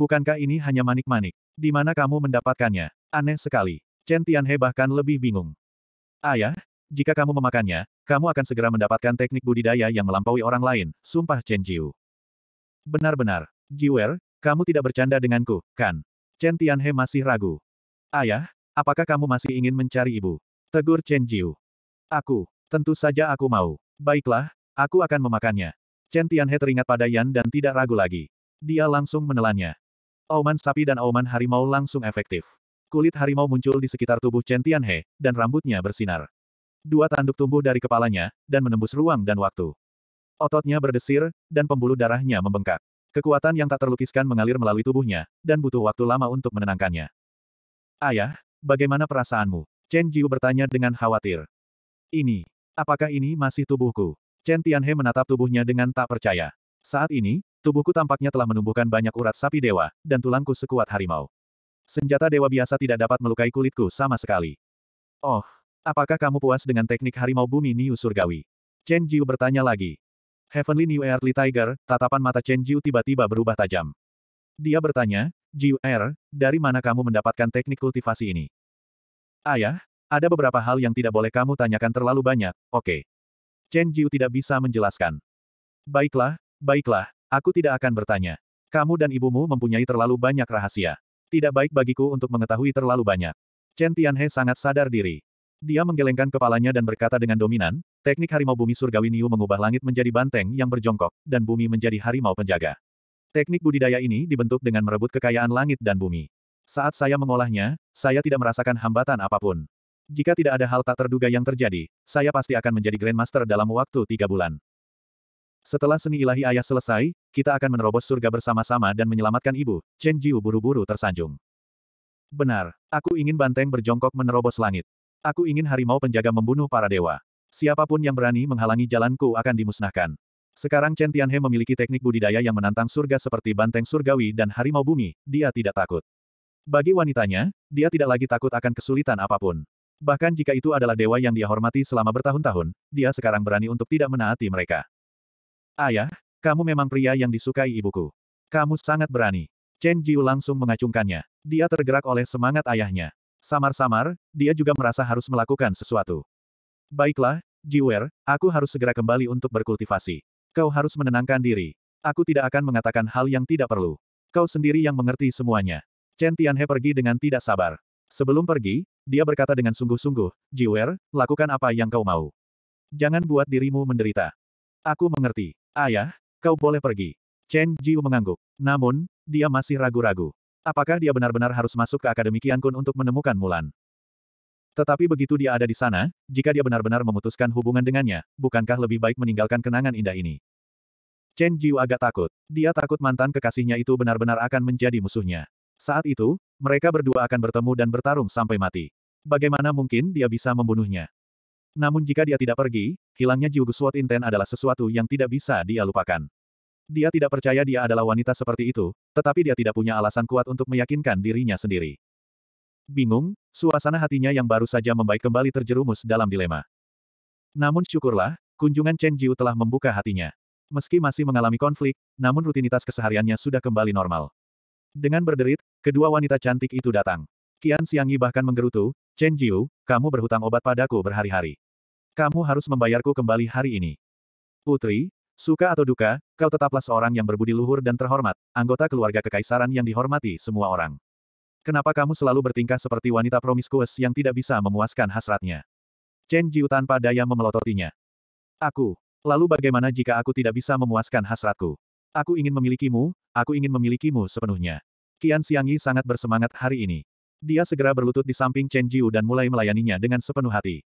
Bukankah ini hanya manik-manik? Di mana kamu mendapatkannya? Aneh sekali. Chen Tianhe bahkan lebih bingung. Ayah, jika kamu memakannya, kamu akan segera mendapatkan teknik budidaya yang melampaui orang lain, sumpah Chen Jiu. Benar-benar, Jiwer, kamu tidak bercanda denganku, kan? Chen Tianhe masih ragu. Ayah, apakah kamu masih ingin mencari ibu? Tegur Chen Jiu. Aku, tentu saja aku mau. Baiklah, aku akan memakannya. Chen Tianhe teringat pada Yan dan tidak ragu lagi. Dia langsung menelannya. Auman sapi dan auman harimau langsung efektif. Kulit harimau muncul di sekitar tubuh Chen Tianhe, dan rambutnya bersinar. Dua tanduk tumbuh dari kepalanya, dan menembus ruang dan waktu. Ototnya berdesir, dan pembuluh darahnya membengkak. Kekuatan yang tak terlukiskan mengalir melalui tubuhnya, dan butuh waktu lama untuk menenangkannya. Ayah, bagaimana perasaanmu? Chen Jiu bertanya dengan khawatir. Ini, apakah ini masih tubuhku? Chen Tianhe menatap tubuhnya dengan tak percaya. Saat ini, Tubuhku tampaknya telah menumbuhkan banyak urat sapi dewa, dan tulangku sekuat harimau. Senjata dewa biasa tidak dapat melukai kulitku sama sekali. Oh, apakah kamu puas dengan teknik harimau bumi Niu Surgawi? Chen Jiu bertanya lagi. Heavenly New Earthly Tiger, tatapan mata Chen Jiu tiba-tiba berubah tajam. Dia bertanya, Jiu Er, dari mana kamu mendapatkan teknik kultivasi ini? Ayah, ada beberapa hal yang tidak boleh kamu tanyakan terlalu banyak, oke. Okay. Chen Jiu tidak bisa menjelaskan. Baiklah, baiklah, Aku tidak akan bertanya. Kamu dan ibumu mempunyai terlalu banyak rahasia. Tidak baik bagiku untuk mengetahui terlalu banyak. Chen Tianhe sangat sadar diri. Dia menggelengkan kepalanya dan berkata dengan dominan, teknik harimau bumi surgawi Niu mengubah langit menjadi banteng yang berjongkok, dan bumi menjadi harimau penjaga. Teknik budidaya ini dibentuk dengan merebut kekayaan langit dan bumi. Saat saya mengolahnya, saya tidak merasakan hambatan apapun. Jika tidak ada hal tak terduga yang terjadi, saya pasti akan menjadi Grandmaster dalam waktu tiga bulan. Setelah seni ilahi ayah selesai, kita akan menerobos surga bersama-sama dan menyelamatkan ibu, Chen Jiu buru-buru tersanjung. Benar, aku ingin banteng berjongkok menerobos langit. Aku ingin harimau penjaga membunuh para dewa. Siapapun yang berani menghalangi jalanku akan dimusnahkan. Sekarang Chen Tianhe memiliki teknik budidaya yang menantang surga seperti banteng surgawi dan harimau bumi, dia tidak takut. Bagi wanitanya, dia tidak lagi takut akan kesulitan apapun. Bahkan jika itu adalah dewa yang dia hormati selama bertahun-tahun, dia sekarang berani untuk tidak menaati mereka. Ayah, kamu memang pria yang disukai ibuku. Kamu sangat berani. Chen Jiu langsung mengacungkannya. Dia tergerak oleh semangat ayahnya. Samar-samar, dia juga merasa harus melakukan sesuatu. Baiklah, Jiwer, aku harus segera kembali untuk berkultivasi. Kau harus menenangkan diri. Aku tidak akan mengatakan hal yang tidak perlu. Kau sendiri yang mengerti semuanya. Chen Tianhe pergi dengan tidak sabar. Sebelum pergi, dia berkata dengan sungguh-sungguh, Jiwer, lakukan apa yang kau mau. Jangan buat dirimu menderita. Aku mengerti. Ayah, kau boleh pergi. Chen Jiu mengangguk. Namun, dia masih ragu-ragu. Apakah dia benar-benar harus masuk ke Akademi Kian Kun untuk menemukan Mulan? Tetapi begitu dia ada di sana, jika dia benar-benar memutuskan hubungan dengannya, bukankah lebih baik meninggalkan kenangan indah ini? Chen Jiu agak takut. Dia takut mantan kekasihnya itu benar-benar akan menjadi musuhnya. Saat itu, mereka berdua akan bertemu dan bertarung sampai mati. Bagaimana mungkin dia bisa membunuhnya? Namun jika dia tidak pergi, hilangnya Jiugu Sword Inten adalah sesuatu yang tidak bisa dia lupakan. Dia tidak percaya dia adalah wanita seperti itu, tetapi dia tidak punya alasan kuat untuk meyakinkan dirinya sendiri. Bingung, suasana hatinya yang baru saja membaik kembali terjerumus dalam dilema. Namun syukurlah, kunjungan Chen Jiu telah membuka hatinya. Meski masih mengalami konflik, namun rutinitas kesehariannya sudah kembali normal. Dengan berderit, kedua wanita cantik itu datang. Qian Xiangyi bahkan menggerutu, Chen Jiu, kamu berhutang obat padaku berhari-hari. Kamu harus membayarku kembali hari ini. Putri, suka atau duka, kau tetaplah seorang yang berbudi luhur dan terhormat, anggota keluarga kekaisaran yang dihormati semua orang. Kenapa kamu selalu bertingkah seperti wanita promiskuous yang tidak bisa memuaskan hasratnya? Chen Jiu tanpa daya memelototinya. Aku. Lalu bagaimana jika aku tidak bisa memuaskan hasratku? Aku ingin memilikimu, aku ingin memilikimu sepenuhnya. Qian Xiangyi sangat bersemangat hari ini. Dia segera berlutut di samping Chen Jiu dan mulai melayaninya dengan sepenuh hati.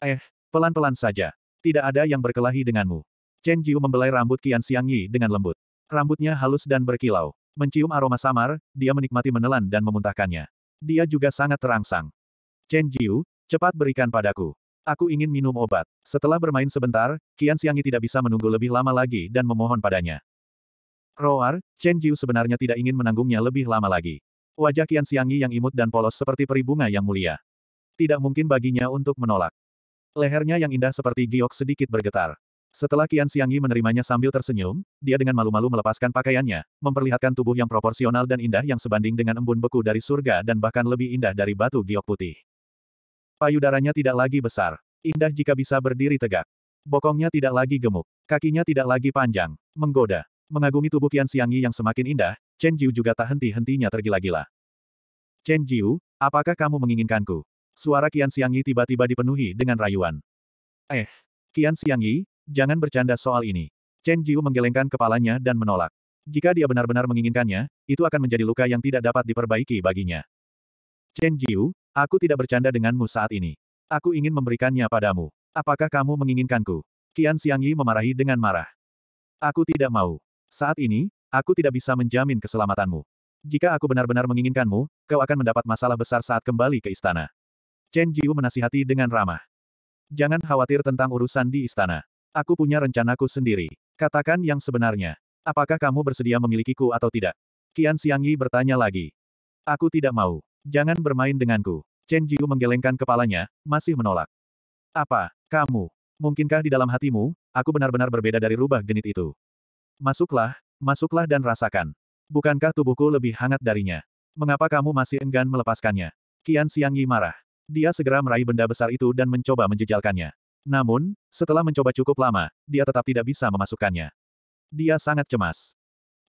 Eh, pelan-pelan saja. Tidak ada yang berkelahi denganmu. Chen Jiu membelai rambut Qian Xiang Yi dengan lembut. Rambutnya halus dan berkilau. Mencium aroma samar, dia menikmati menelan dan memuntahkannya. Dia juga sangat terangsang. Chen Jiu, cepat berikan padaku. Aku ingin minum obat. Setelah bermain sebentar, Qian Xiang Yi tidak bisa menunggu lebih lama lagi dan memohon padanya. Roar, Chen Jiu sebenarnya tidak ingin menanggungnya lebih lama lagi. Wajah Qian Xiangyi yang imut dan polos seperti peri bunga yang mulia. Tidak mungkin baginya untuk menolak. Lehernya yang indah seperti giok sedikit bergetar. Setelah Qian Xiangyi menerimanya sambil tersenyum, dia dengan malu-malu melepaskan pakaiannya, memperlihatkan tubuh yang proporsional dan indah yang sebanding dengan embun beku dari surga dan bahkan lebih indah dari batu giok putih. Payudaranya tidak lagi besar. Indah jika bisa berdiri tegak. Bokongnya tidak lagi gemuk. Kakinya tidak lagi panjang. Menggoda. Mengagumi tubuh Qian Xiangyi yang semakin indah, Chen Jiu juga tak henti-hentinya tergila-gila. Chen Jiu, apakah kamu menginginkanku? Suara Qian Xiangyi tiba-tiba dipenuhi dengan rayuan. Eh, Qian Xiangyi, jangan bercanda soal ini. Chen Jiu menggelengkan kepalanya dan menolak. Jika dia benar-benar menginginkannya, itu akan menjadi luka yang tidak dapat diperbaiki baginya. Chen Jiu, aku tidak bercanda denganmu saat ini. Aku ingin memberikannya padamu. Apakah kamu menginginkanku? Qian Xiangyi memarahi dengan marah. Aku tidak mau. Saat ini, Aku tidak bisa menjamin keselamatanmu. Jika aku benar-benar menginginkanmu, kau akan mendapat masalah besar saat kembali ke istana. Chen Jiu menasihati dengan ramah. Jangan khawatir tentang urusan di istana. Aku punya rencanaku sendiri. Katakan yang sebenarnya. Apakah kamu bersedia memilikiku atau tidak? Qian Xiangyi bertanya lagi. Aku tidak mau. Jangan bermain denganku. Chen Jiu menggelengkan kepalanya, masih menolak. Apa, kamu? Mungkinkah di dalam hatimu, aku benar-benar berbeda dari rubah genit itu? Masuklah, Masuklah dan rasakan. Bukankah tubuhku lebih hangat darinya? Mengapa kamu masih enggan melepaskannya? Kian Siang Yi marah. Dia segera meraih benda besar itu dan mencoba menjejalkannya. Namun, setelah mencoba cukup lama, dia tetap tidak bisa memasukkannya. Dia sangat cemas.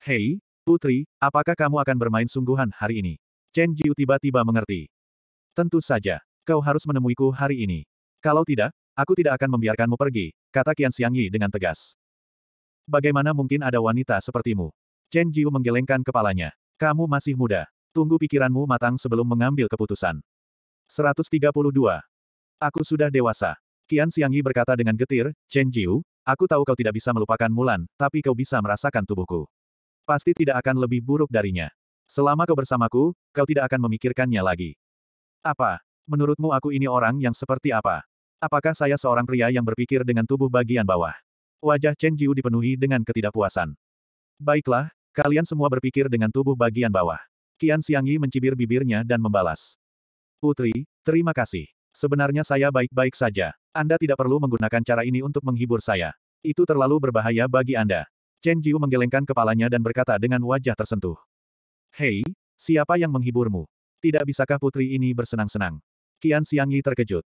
Hei, Putri, apakah kamu akan bermain sungguhan hari ini? Chen Jiu tiba-tiba mengerti. Tentu saja, kau harus menemuiku hari ini. Kalau tidak, aku tidak akan membiarkanmu pergi, kata Qian Yi dengan tegas. Bagaimana mungkin ada wanita sepertimu? Chen Jiu menggelengkan kepalanya. Kamu masih muda. Tunggu pikiranmu matang sebelum mengambil keputusan. 132. Aku sudah dewasa. Qian Xiangyi berkata dengan getir, Chen Jiu, aku tahu kau tidak bisa melupakan Mulan, tapi kau bisa merasakan tubuhku. Pasti tidak akan lebih buruk darinya. Selama kau bersamaku, kau tidak akan memikirkannya lagi. Apa? Menurutmu aku ini orang yang seperti apa? Apakah saya seorang pria yang berpikir dengan tubuh bagian bawah? Wajah Chen Jiu dipenuhi dengan ketidakpuasan. Baiklah, kalian semua berpikir dengan tubuh bagian bawah. Qian Xiangyi mencibir bibirnya dan membalas. Putri, terima kasih. Sebenarnya saya baik-baik saja. Anda tidak perlu menggunakan cara ini untuk menghibur saya. Itu terlalu berbahaya bagi Anda. Chen Jiu menggelengkan kepalanya dan berkata dengan wajah tersentuh. Hei, siapa yang menghiburmu? Tidak bisakah putri ini bersenang-senang? Qian Xiangyi terkejut.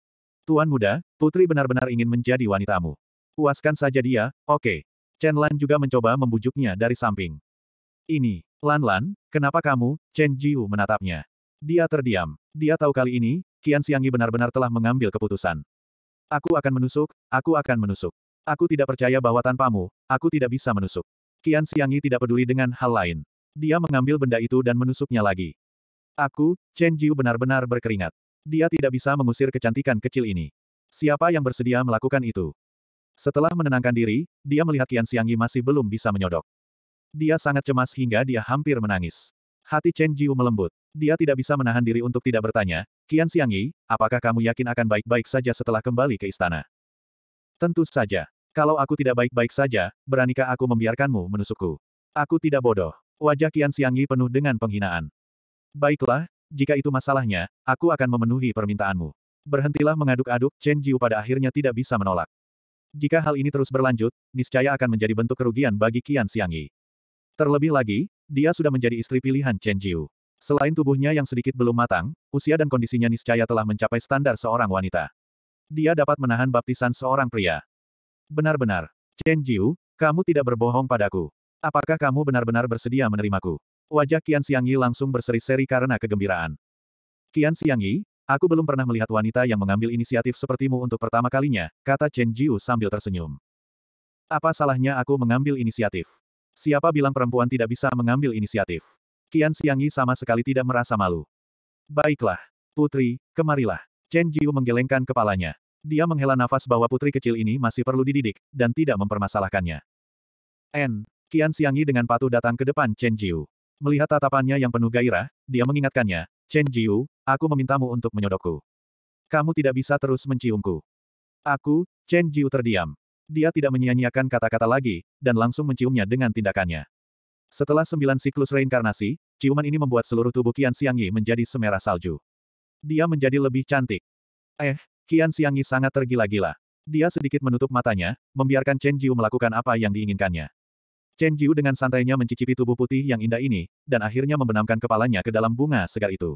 Tuan muda, putri benar-benar ingin menjadi wanitamu. Puaskan saja dia, oke. Okay. Chen Lan juga mencoba membujuknya dari samping. Ini, Lan Lan, kenapa kamu? Chen Jiu menatapnya. Dia terdiam. Dia tahu kali ini, Qian Siangi benar-benar telah mengambil keputusan. Aku akan menusuk, aku akan menusuk. Aku tidak percaya bahwa tanpamu, aku tidak bisa menusuk. Qian Siangi tidak peduli dengan hal lain. Dia mengambil benda itu dan menusuknya lagi. Aku, Chen Jiu benar-benar berkeringat. Dia tidak bisa mengusir kecantikan kecil ini. Siapa yang bersedia melakukan itu? Setelah menenangkan diri, dia melihat Qian Xiangyi masih belum bisa menyodok. Dia sangat cemas hingga dia hampir menangis. Hati Chen Jiu melembut. Dia tidak bisa menahan diri untuk tidak bertanya, Qian Xiangyi, apakah kamu yakin akan baik-baik saja setelah kembali ke istana? Tentu saja. Kalau aku tidak baik-baik saja, beranikah aku membiarkanmu menusukku? Aku tidak bodoh. Wajah Qian Xiangyi penuh dengan penghinaan. Baiklah, jika itu masalahnya, aku akan memenuhi permintaanmu. Berhentilah mengaduk-aduk, Chen Jiu pada akhirnya tidak bisa menolak. Jika hal ini terus berlanjut, niscaya akan menjadi bentuk kerugian bagi Qian Xiangyi. Terlebih lagi, dia sudah menjadi istri pilihan Chen Jiu. Selain tubuhnya yang sedikit belum matang, usia dan kondisinya niscaya telah mencapai standar seorang wanita. Dia dapat menahan baptisan seorang pria. Benar-benar, Chen Jiu, kamu tidak berbohong padaku. Apakah kamu benar-benar bersedia menerimaku? Wajah Qian Xiangyi langsung berseri-seri karena kegembiraan. Qian Xiangyi, Aku belum pernah melihat wanita yang mengambil inisiatif sepertimu untuk pertama kalinya, kata Chen Jiu sambil tersenyum. Apa salahnya aku mengambil inisiatif? Siapa bilang perempuan tidak bisa mengambil inisiatif? Qian Xiangyi sama sekali tidak merasa malu. Baiklah, putri, kemarilah. Chen Jiu menggelengkan kepalanya. Dia menghela nafas bahwa putri kecil ini masih perlu dididik, dan tidak mempermasalahkannya. N. Qian Xiangyi dengan patuh datang ke depan Chen Jiu. Melihat tatapannya yang penuh gairah, dia mengingatkannya, Chen Jiu, Aku memintamu untuk menyodokku. Kamu tidak bisa terus menciumku. Aku, Chen Jiu terdiam. Dia tidak menyia-nyiakan kata-kata lagi, dan langsung menciumnya dengan tindakannya. Setelah sembilan siklus reinkarnasi, ciuman ini membuat seluruh tubuh Qian Xiangyi menjadi semerah salju. Dia menjadi lebih cantik. Eh, Qian Xiangyi sangat tergila-gila. Dia sedikit menutup matanya, membiarkan Chen Jiu melakukan apa yang diinginkannya. Chen Jiu dengan santainya mencicipi tubuh putih yang indah ini, dan akhirnya membenamkan kepalanya ke dalam bunga segar itu.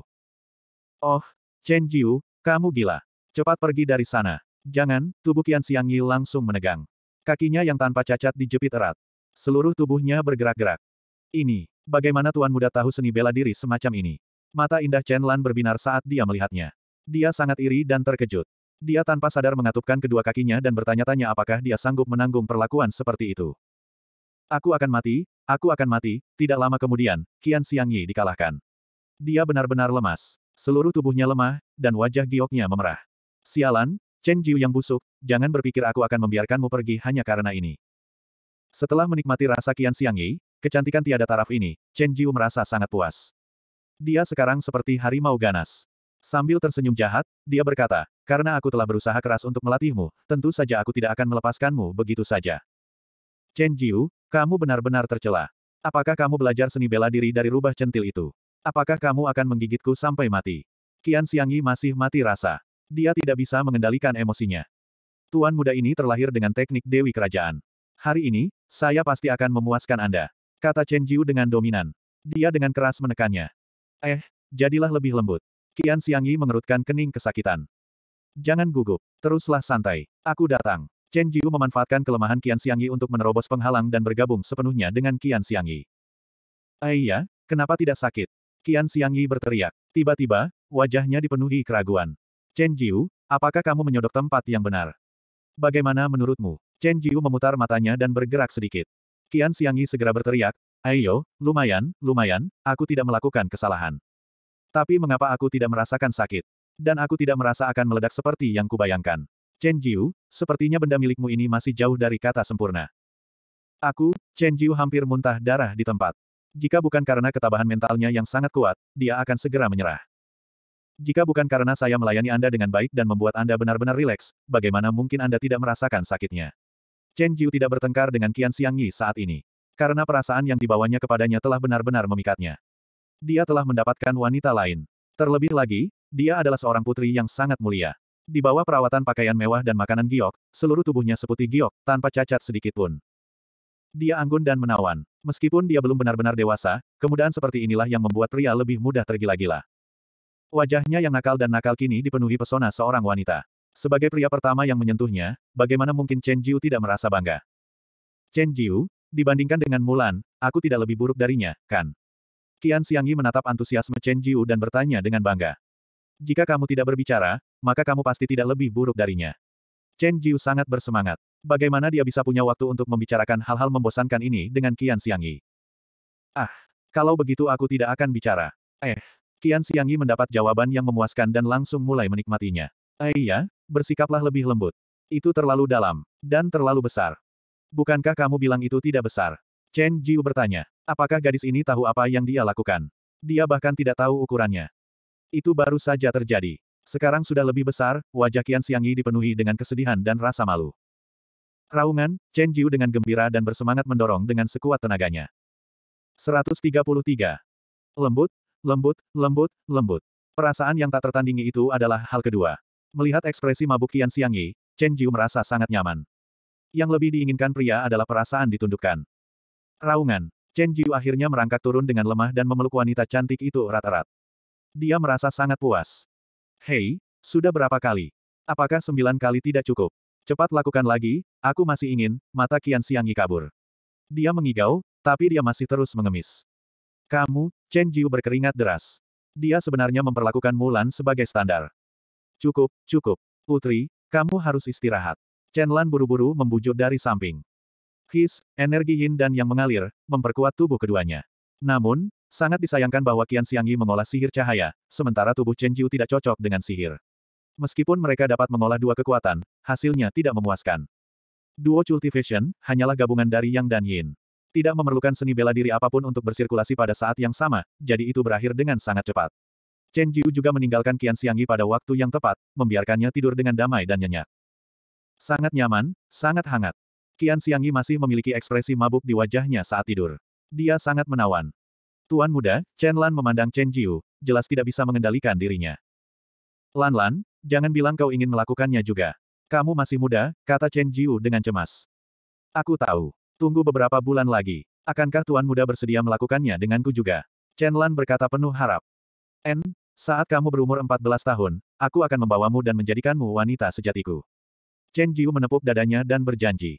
Oh, Chen Jiu, kamu gila. Cepat pergi dari sana. Jangan, tubuh Qian Xiang Yi langsung menegang. Kakinya yang tanpa cacat dijepit erat. Seluruh tubuhnya bergerak-gerak. Ini, bagaimana tuan muda tahu seni bela diri semacam ini? Mata indah Chen Lan berbinar saat dia melihatnya. Dia sangat iri dan terkejut. Dia tanpa sadar mengatupkan kedua kakinya dan bertanya-tanya apakah dia sanggup menanggung perlakuan seperti itu. Aku akan mati, aku akan mati, tidak lama kemudian, Qian Xiang Yi dikalahkan. Dia benar-benar lemas. Seluruh tubuhnya lemah, dan wajah gioknya memerah. Sialan, Chen Jiu yang busuk, jangan berpikir aku akan membiarkanmu pergi hanya karena ini. Setelah menikmati rasa Qian Xiang Yi, kecantikan tiada taraf ini, Chen Jiu merasa sangat puas. Dia sekarang seperti harimau ganas. Sambil tersenyum jahat, dia berkata, karena aku telah berusaha keras untuk melatihmu, tentu saja aku tidak akan melepaskanmu begitu saja. Chen Jiu, kamu benar-benar tercela. Apakah kamu belajar seni bela diri dari rubah centil itu? Apakah kamu akan menggigitku sampai mati? Kian Siangi masih mati rasa. Dia tidak bisa mengendalikan emosinya. Tuan muda ini terlahir dengan teknik Dewi Kerajaan. Hari ini, saya pasti akan memuaskan Anda. Kata Chen Jiu dengan dominan. Dia dengan keras menekannya. Eh, jadilah lebih lembut. Kian Siangi mengerutkan kening kesakitan. Jangan gugup. Teruslah santai. Aku datang. Chen Jiu memanfaatkan kelemahan Kian Siangi untuk menerobos penghalang dan bergabung sepenuhnya dengan Kian Siangi. Aiyah, eh kenapa tidak sakit? Qian Xiangyi berteriak. Tiba-tiba, wajahnya dipenuhi keraguan. Chen Jiu, apakah kamu menyodok tempat yang benar? Bagaimana menurutmu? Chen Jiu memutar matanya dan bergerak sedikit. Qian Xiangyi segera berteriak, Ayo, lumayan, lumayan, aku tidak melakukan kesalahan. Tapi mengapa aku tidak merasakan sakit? Dan aku tidak merasa akan meledak seperti yang kubayangkan. Chen Jiu, sepertinya benda milikmu ini masih jauh dari kata sempurna. Aku, Chen Jiu hampir muntah darah di tempat. Jika bukan karena ketabahan mentalnya yang sangat kuat, dia akan segera menyerah. Jika bukan karena saya melayani Anda dengan baik dan membuat Anda benar-benar rileks, bagaimana mungkin Anda tidak merasakan sakitnya? Chen Jiu tidak bertengkar dengan Qian Xiang saat ini. Karena perasaan yang dibawanya kepadanya telah benar-benar memikatnya. Dia telah mendapatkan wanita lain. Terlebih lagi, dia adalah seorang putri yang sangat mulia. Di bawah perawatan pakaian mewah dan makanan giok, seluruh tubuhnya seputih giok, tanpa cacat sedikit pun. Dia anggun dan menawan. Meskipun dia belum benar-benar dewasa, kemudahan seperti inilah yang membuat pria lebih mudah tergila-gila. Wajahnya yang nakal dan nakal kini dipenuhi pesona seorang wanita. Sebagai pria pertama yang menyentuhnya, bagaimana mungkin Chen Jiu tidak merasa bangga? Chen Jiu, dibandingkan dengan Mulan, aku tidak lebih buruk darinya, kan? Qian Xiangyi menatap antusiasme Chen Jiu dan bertanya dengan bangga. Jika kamu tidak berbicara, maka kamu pasti tidak lebih buruk darinya. Chen Jiu sangat bersemangat. Bagaimana dia bisa punya waktu untuk membicarakan hal-hal membosankan ini dengan Qian Xiangyi? Ah, kalau begitu aku tidak akan bicara. Eh, Qian Xiangyi mendapat jawaban yang memuaskan dan langsung mulai menikmatinya. Eh iya, bersikaplah lebih lembut. Itu terlalu dalam, dan terlalu besar. Bukankah kamu bilang itu tidak besar? Chen Jiu bertanya, apakah gadis ini tahu apa yang dia lakukan? Dia bahkan tidak tahu ukurannya. Itu baru saja terjadi. Sekarang sudah lebih besar, wajah Qian Xiangyi dipenuhi dengan kesedihan dan rasa malu. Raungan, Chen Jiu dengan gembira dan bersemangat mendorong dengan sekuat tenaganya. 133. Lembut, lembut, lembut, lembut. Perasaan yang tak tertandingi itu adalah hal kedua. Melihat ekspresi mabuk Qian Chen Jiu merasa sangat nyaman. Yang lebih diinginkan pria adalah perasaan ditundukkan. Raungan, Chen Jiu akhirnya merangkak turun dengan lemah dan memeluk wanita cantik itu erat-erat. Dia merasa sangat puas. Hei, sudah berapa kali? Apakah sembilan kali tidak cukup? Cepat lakukan lagi, aku masih ingin, mata Qian siangi kabur. Dia mengigau, tapi dia masih terus mengemis. Kamu, Chen Jiu berkeringat deras. Dia sebenarnya memperlakukan Mulan sebagai standar. Cukup, cukup. Putri, kamu harus istirahat. Chen Lan buru-buru membujuk dari samping. His, energi yin dan yang mengalir, memperkuat tubuh keduanya. Namun, sangat disayangkan bahwa Qian Xiangyi mengolah sihir cahaya, sementara tubuh Chen Jiu tidak cocok dengan sihir. Meskipun mereka dapat mengolah dua kekuatan, hasilnya tidak memuaskan. Duo Cultivation hanyalah gabungan dari Yang dan Yin. Tidak memerlukan seni bela diri apapun untuk bersirkulasi pada saat yang sama, jadi itu berakhir dengan sangat cepat. Chen Jiu juga meninggalkan Qian Xiangyi pada waktu yang tepat, membiarkannya tidur dengan damai dan nyenyak. Sangat nyaman, sangat hangat. Qian Xiangyi masih memiliki ekspresi mabuk di wajahnya saat tidur. Dia sangat menawan. Tuan muda, Chen Lan memandang Chen Jiu, jelas tidak bisa mengendalikan dirinya. Lan-lan, jangan bilang kau ingin melakukannya juga. Kamu masih muda, kata Chen Jiu dengan cemas. Aku tahu. Tunggu beberapa bulan lagi. Akankah tuan muda bersedia melakukannya denganku juga? Chen Lan berkata penuh harap. N, saat kamu berumur 14 tahun, aku akan membawamu dan menjadikanmu wanita sejatiku. Chen Jiu menepuk dadanya dan berjanji.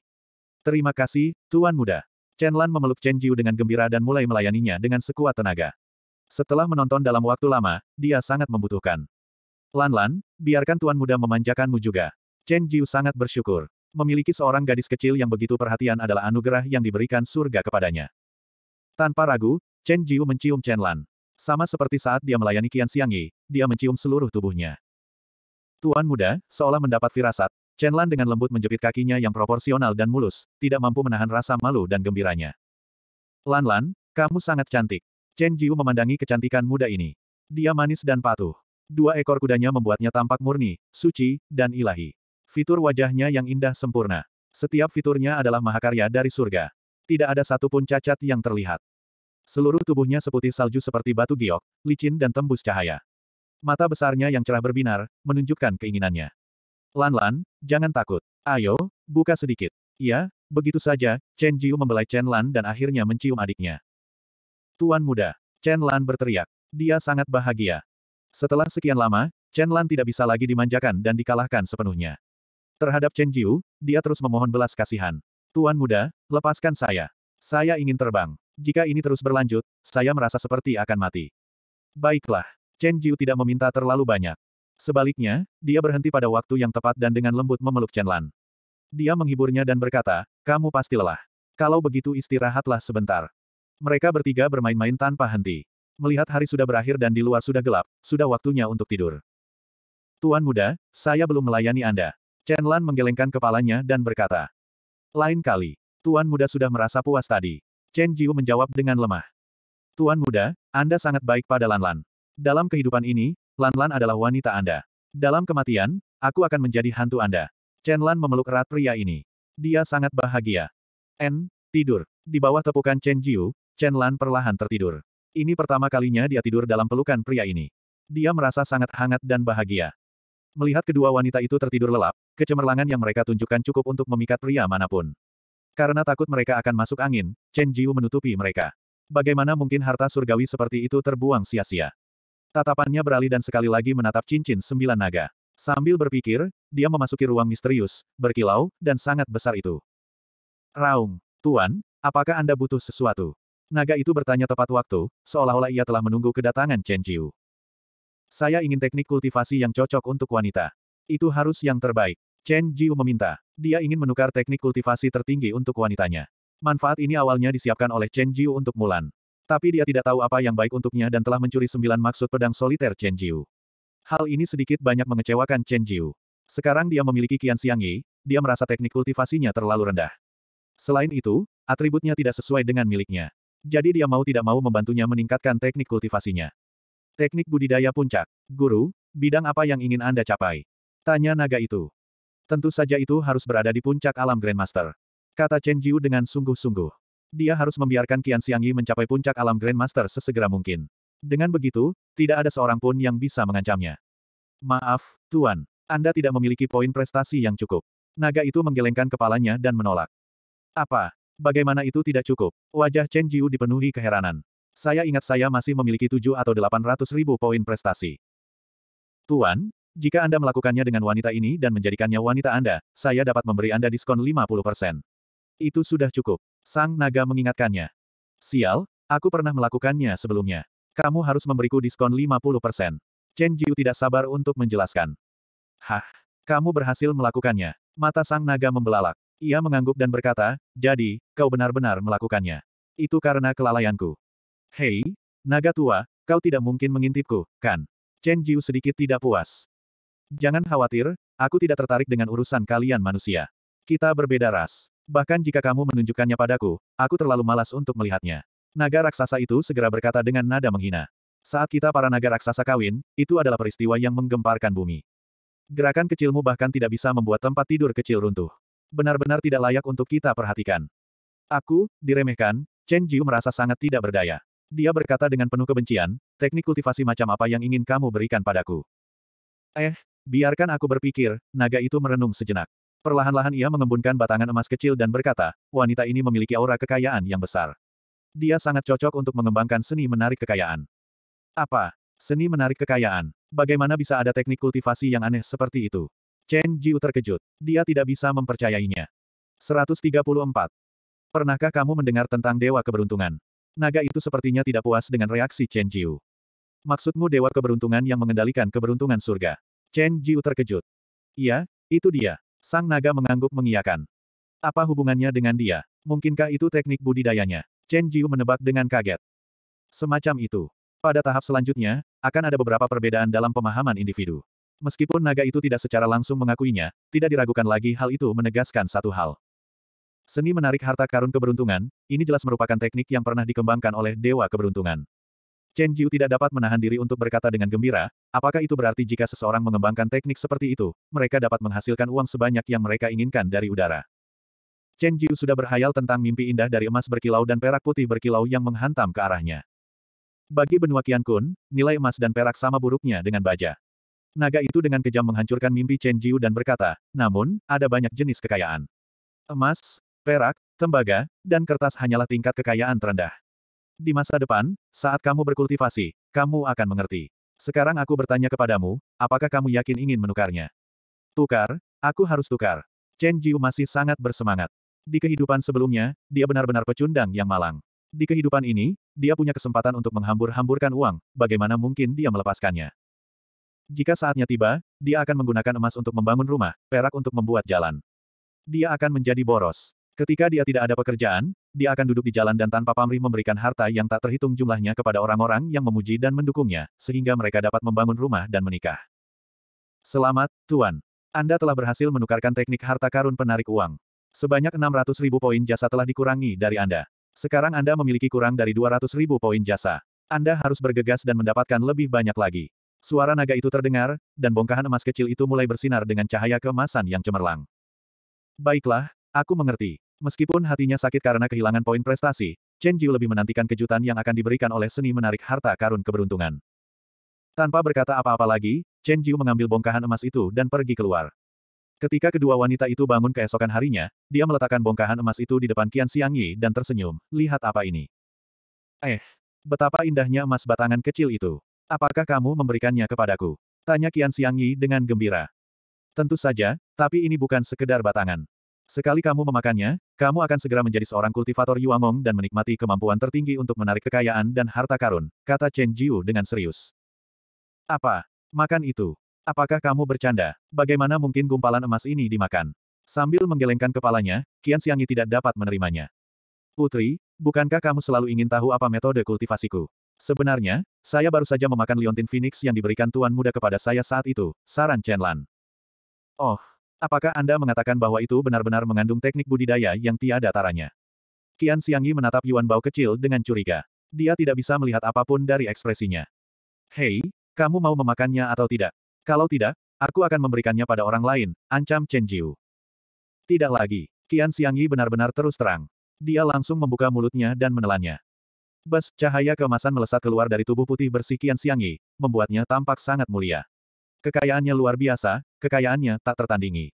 Terima kasih, tuan muda. Chen Lan memeluk Chen Jiu dengan gembira dan mulai melayaninya dengan sekuat tenaga. Setelah menonton dalam waktu lama, dia sangat membutuhkan. Lan-lan, biarkan tuan muda memanjakanmu juga. Chen Jiu sangat bersyukur. Memiliki seorang gadis kecil yang begitu perhatian adalah anugerah yang diberikan surga kepadanya. Tanpa ragu, Chen Jiu mencium Chen Lan. Sama seperti saat dia melayani Qian Xiangyi, dia mencium seluruh tubuhnya. Tuan muda, seolah mendapat firasat, Chen Lan dengan lembut menjepit kakinya yang proporsional dan mulus, tidak mampu menahan rasa malu dan gembiranya. Lan Lan, kamu sangat cantik. Chen Jiu memandangi kecantikan muda ini. Dia manis dan patuh. Dua ekor kudanya membuatnya tampak murni, suci, dan ilahi. Fitur wajahnya yang indah sempurna. Setiap fiturnya adalah mahakarya dari surga. Tidak ada satupun cacat yang terlihat. Seluruh tubuhnya seputih salju seperti batu giok, licin dan tembus cahaya. Mata besarnya yang cerah berbinar, menunjukkan keinginannya. Lan-Lan, jangan takut. Ayo, buka sedikit. Iya, begitu saja, Chen Jiu membelai Chen Lan dan akhirnya mencium adiknya. Tuan muda, Chen Lan berteriak. Dia sangat bahagia. Setelah sekian lama, Chen Lan tidak bisa lagi dimanjakan dan dikalahkan sepenuhnya. Terhadap Chen Jiu, dia terus memohon belas kasihan. Tuan muda, lepaskan saya. Saya ingin terbang. Jika ini terus berlanjut, saya merasa seperti akan mati. Baiklah. Chen Jiu tidak meminta terlalu banyak. Sebaliknya, dia berhenti pada waktu yang tepat dan dengan lembut memeluk Chen Lan. Dia menghiburnya dan berkata, kamu pasti lelah. Kalau begitu istirahatlah sebentar. Mereka bertiga bermain-main tanpa henti. Melihat hari sudah berakhir dan di luar sudah gelap, sudah waktunya untuk tidur. Tuan muda, saya belum melayani Anda. Chen Lan menggelengkan kepalanya dan berkata. Lain kali, Tuan muda sudah merasa puas tadi. Chen Jiu menjawab dengan lemah. Tuan muda, Anda sangat baik pada Lan Lan. Dalam kehidupan ini, Lan Lan adalah wanita Anda. Dalam kematian, aku akan menjadi hantu Anda. Chen Lan memeluk erat pria ini. Dia sangat bahagia. N, tidur. Di bawah tepukan Chen Jiu, Chen Lan perlahan tertidur. Ini pertama kalinya dia tidur dalam pelukan pria ini. Dia merasa sangat hangat dan bahagia. Melihat kedua wanita itu tertidur lelap, kecemerlangan yang mereka tunjukkan cukup untuk memikat pria manapun. Karena takut mereka akan masuk angin, Chen Jiu menutupi mereka. Bagaimana mungkin harta surgawi seperti itu terbuang sia-sia? Tatapannya beralih dan sekali lagi menatap cincin sembilan naga. Sambil berpikir, dia memasuki ruang misterius, berkilau, dan sangat besar itu. Raung, Tuan, apakah Anda butuh sesuatu? Naga itu bertanya tepat waktu, seolah-olah ia telah menunggu kedatangan Chen Jiu. Saya ingin teknik kultivasi yang cocok untuk wanita. Itu harus yang terbaik. Chen Jiu meminta. Dia ingin menukar teknik kultivasi tertinggi untuk wanitanya. Manfaat ini awalnya disiapkan oleh Chen Jiu untuk Mulan. Tapi dia tidak tahu apa yang baik untuknya dan telah mencuri sembilan maksud pedang soliter Chen Jiu. Hal ini sedikit banyak mengecewakan Chen Jiu. Sekarang dia memiliki Qian Xiang Yi, dia merasa teknik kultivasinya terlalu rendah. Selain itu, atributnya tidak sesuai dengan miliknya jadi dia mau tidak mau membantunya meningkatkan teknik kultivasinya. Teknik budidaya puncak. Guru, bidang apa yang ingin Anda capai? Tanya naga itu. Tentu saja itu harus berada di puncak alam Grandmaster. Kata Chen Jiu dengan sungguh-sungguh. Dia harus membiarkan Qian Xiangyi mencapai puncak alam Grandmaster sesegera mungkin. Dengan begitu, tidak ada seorang pun yang bisa mengancamnya. Maaf, Tuan. Anda tidak memiliki poin prestasi yang cukup. Naga itu menggelengkan kepalanya dan menolak. Apa? Bagaimana itu tidak cukup? Wajah Chen Jiu dipenuhi keheranan. Saya ingat saya masih memiliki tujuh atau delapan ratus ribu poin prestasi. Tuan, jika Anda melakukannya dengan wanita ini dan menjadikannya wanita Anda, saya dapat memberi Anda diskon 50%. Itu sudah cukup. Sang naga mengingatkannya. Sial, aku pernah melakukannya sebelumnya. Kamu harus memberiku diskon 50%. Chen Jiu tidak sabar untuk menjelaskan. Hah, kamu berhasil melakukannya. Mata sang naga membelalak. Ia mengangguk dan berkata, jadi, kau benar-benar melakukannya. Itu karena kelalaianku. Hei, naga tua, kau tidak mungkin mengintipku, kan? Chen Jiu sedikit tidak puas. Jangan khawatir, aku tidak tertarik dengan urusan kalian manusia. Kita berbeda ras. Bahkan jika kamu menunjukkannya padaku, aku terlalu malas untuk melihatnya. Naga raksasa itu segera berkata dengan nada menghina. Saat kita para naga raksasa kawin, itu adalah peristiwa yang menggemparkan bumi. Gerakan kecilmu bahkan tidak bisa membuat tempat tidur kecil runtuh. Benar-benar tidak layak untuk kita perhatikan. Aku, diremehkan, Chen Jiu merasa sangat tidak berdaya. Dia berkata dengan penuh kebencian, teknik kultivasi macam apa yang ingin kamu berikan padaku. Eh, biarkan aku berpikir, naga itu merenung sejenak. Perlahan-lahan ia mengembunkan batangan emas kecil dan berkata, wanita ini memiliki aura kekayaan yang besar. Dia sangat cocok untuk mengembangkan seni menarik kekayaan. Apa? Seni menarik kekayaan. Bagaimana bisa ada teknik kultivasi yang aneh seperti itu? Chen Jiu terkejut. Dia tidak bisa mempercayainya. 134. Pernahkah kamu mendengar tentang Dewa Keberuntungan? Naga itu sepertinya tidak puas dengan reaksi Chen Jiu. Maksudmu Dewa Keberuntungan yang mengendalikan keberuntungan surga? Chen Jiu terkejut. Iya, itu dia. Sang naga mengangguk mengiyakan. Apa hubungannya dengan dia? Mungkinkah itu teknik budidayanya? Chen Jiu menebak dengan kaget. Semacam itu. Pada tahap selanjutnya, akan ada beberapa perbedaan dalam pemahaman individu. Meskipun naga itu tidak secara langsung mengakuinya, tidak diragukan lagi hal itu menegaskan satu hal. Seni menarik harta karun keberuntungan, ini jelas merupakan teknik yang pernah dikembangkan oleh Dewa Keberuntungan. Chen Jiu tidak dapat menahan diri untuk berkata dengan gembira, apakah itu berarti jika seseorang mengembangkan teknik seperti itu, mereka dapat menghasilkan uang sebanyak yang mereka inginkan dari udara. Chen Jiu sudah berhayal tentang mimpi indah dari emas berkilau dan perak putih berkilau yang menghantam ke arahnya. Bagi benua Kian Kun, nilai emas dan perak sama buruknya dengan baja. Naga itu dengan kejam menghancurkan mimpi Chen Jiu dan berkata, namun, ada banyak jenis kekayaan. Emas, perak, tembaga, dan kertas hanyalah tingkat kekayaan terendah. Di masa depan, saat kamu berkultivasi, kamu akan mengerti. Sekarang aku bertanya kepadamu, apakah kamu yakin ingin menukarnya? Tukar, aku harus tukar. Chen Jiu masih sangat bersemangat. Di kehidupan sebelumnya, dia benar-benar pecundang yang malang. Di kehidupan ini, dia punya kesempatan untuk menghambur-hamburkan uang, bagaimana mungkin dia melepaskannya? Jika saatnya tiba, dia akan menggunakan emas untuk membangun rumah, perak untuk membuat jalan. Dia akan menjadi boros. Ketika dia tidak ada pekerjaan, dia akan duduk di jalan dan tanpa pamrih memberikan harta yang tak terhitung jumlahnya kepada orang-orang yang memuji dan mendukungnya, sehingga mereka dapat membangun rumah dan menikah. Selamat, Tuan. Anda telah berhasil menukarkan teknik harta karun penarik uang. Sebanyak 600 ribu poin jasa telah dikurangi dari Anda. Sekarang Anda memiliki kurang dari 200 ribu poin jasa. Anda harus bergegas dan mendapatkan lebih banyak lagi. Suara naga itu terdengar, dan bongkahan emas kecil itu mulai bersinar dengan cahaya keemasan yang cemerlang. Baiklah, aku mengerti. Meskipun hatinya sakit karena kehilangan poin prestasi, Chen Jiu lebih menantikan kejutan yang akan diberikan oleh seni menarik harta karun keberuntungan. Tanpa berkata apa-apa lagi, Chen Jiu mengambil bongkahan emas itu dan pergi keluar. Ketika kedua wanita itu bangun keesokan harinya, dia meletakkan bongkahan emas itu di depan Qian Xiang Yi dan tersenyum, lihat apa ini. Eh, betapa indahnya emas batangan kecil itu. Apakah kamu memberikannya kepadaku? Tanya Qian Xiangyi dengan gembira. Tentu saja, tapi ini bukan sekedar batangan. Sekali kamu memakannya, kamu akan segera menjadi seorang kultivator Yuangong dan menikmati kemampuan tertinggi untuk menarik kekayaan dan harta karun, kata Chen Jiu dengan serius. Apa? Makan itu. Apakah kamu bercanda? Bagaimana mungkin gumpalan emas ini dimakan? Sambil menggelengkan kepalanya, Qian Xiangyi tidak dapat menerimanya. Putri, bukankah kamu selalu ingin tahu apa metode kultivasiku? Sebenarnya, saya baru saja memakan liontin phoenix yang diberikan tuan muda kepada saya saat itu, saran Chen Lan. Oh, apakah Anda mengatakan bahwa itu benar-benar mengandung teknik budidaya yang tiada taranya? Qian Xiangyi menatap Yuan Bao kecil dengan curiga. Dia tidak bisa melihat apapun dari ekspresinya. Hei, kamu mau memakannya atau tidak? Kalau tidak, aku akan memberikannya pada orang lain, ancam Chen Jiu. Tidak lagi, Qian Xiangyi benar-benar terus terang. Dia langsung membuka mulutnya dan menelannya. Bas, cahaya kemasan melesat keluar dari tubuh putih bersih kian siangi, membuatnya tampak sangat mulia. Kekayaannya luar biasa, kekayaannya tak tertandingi.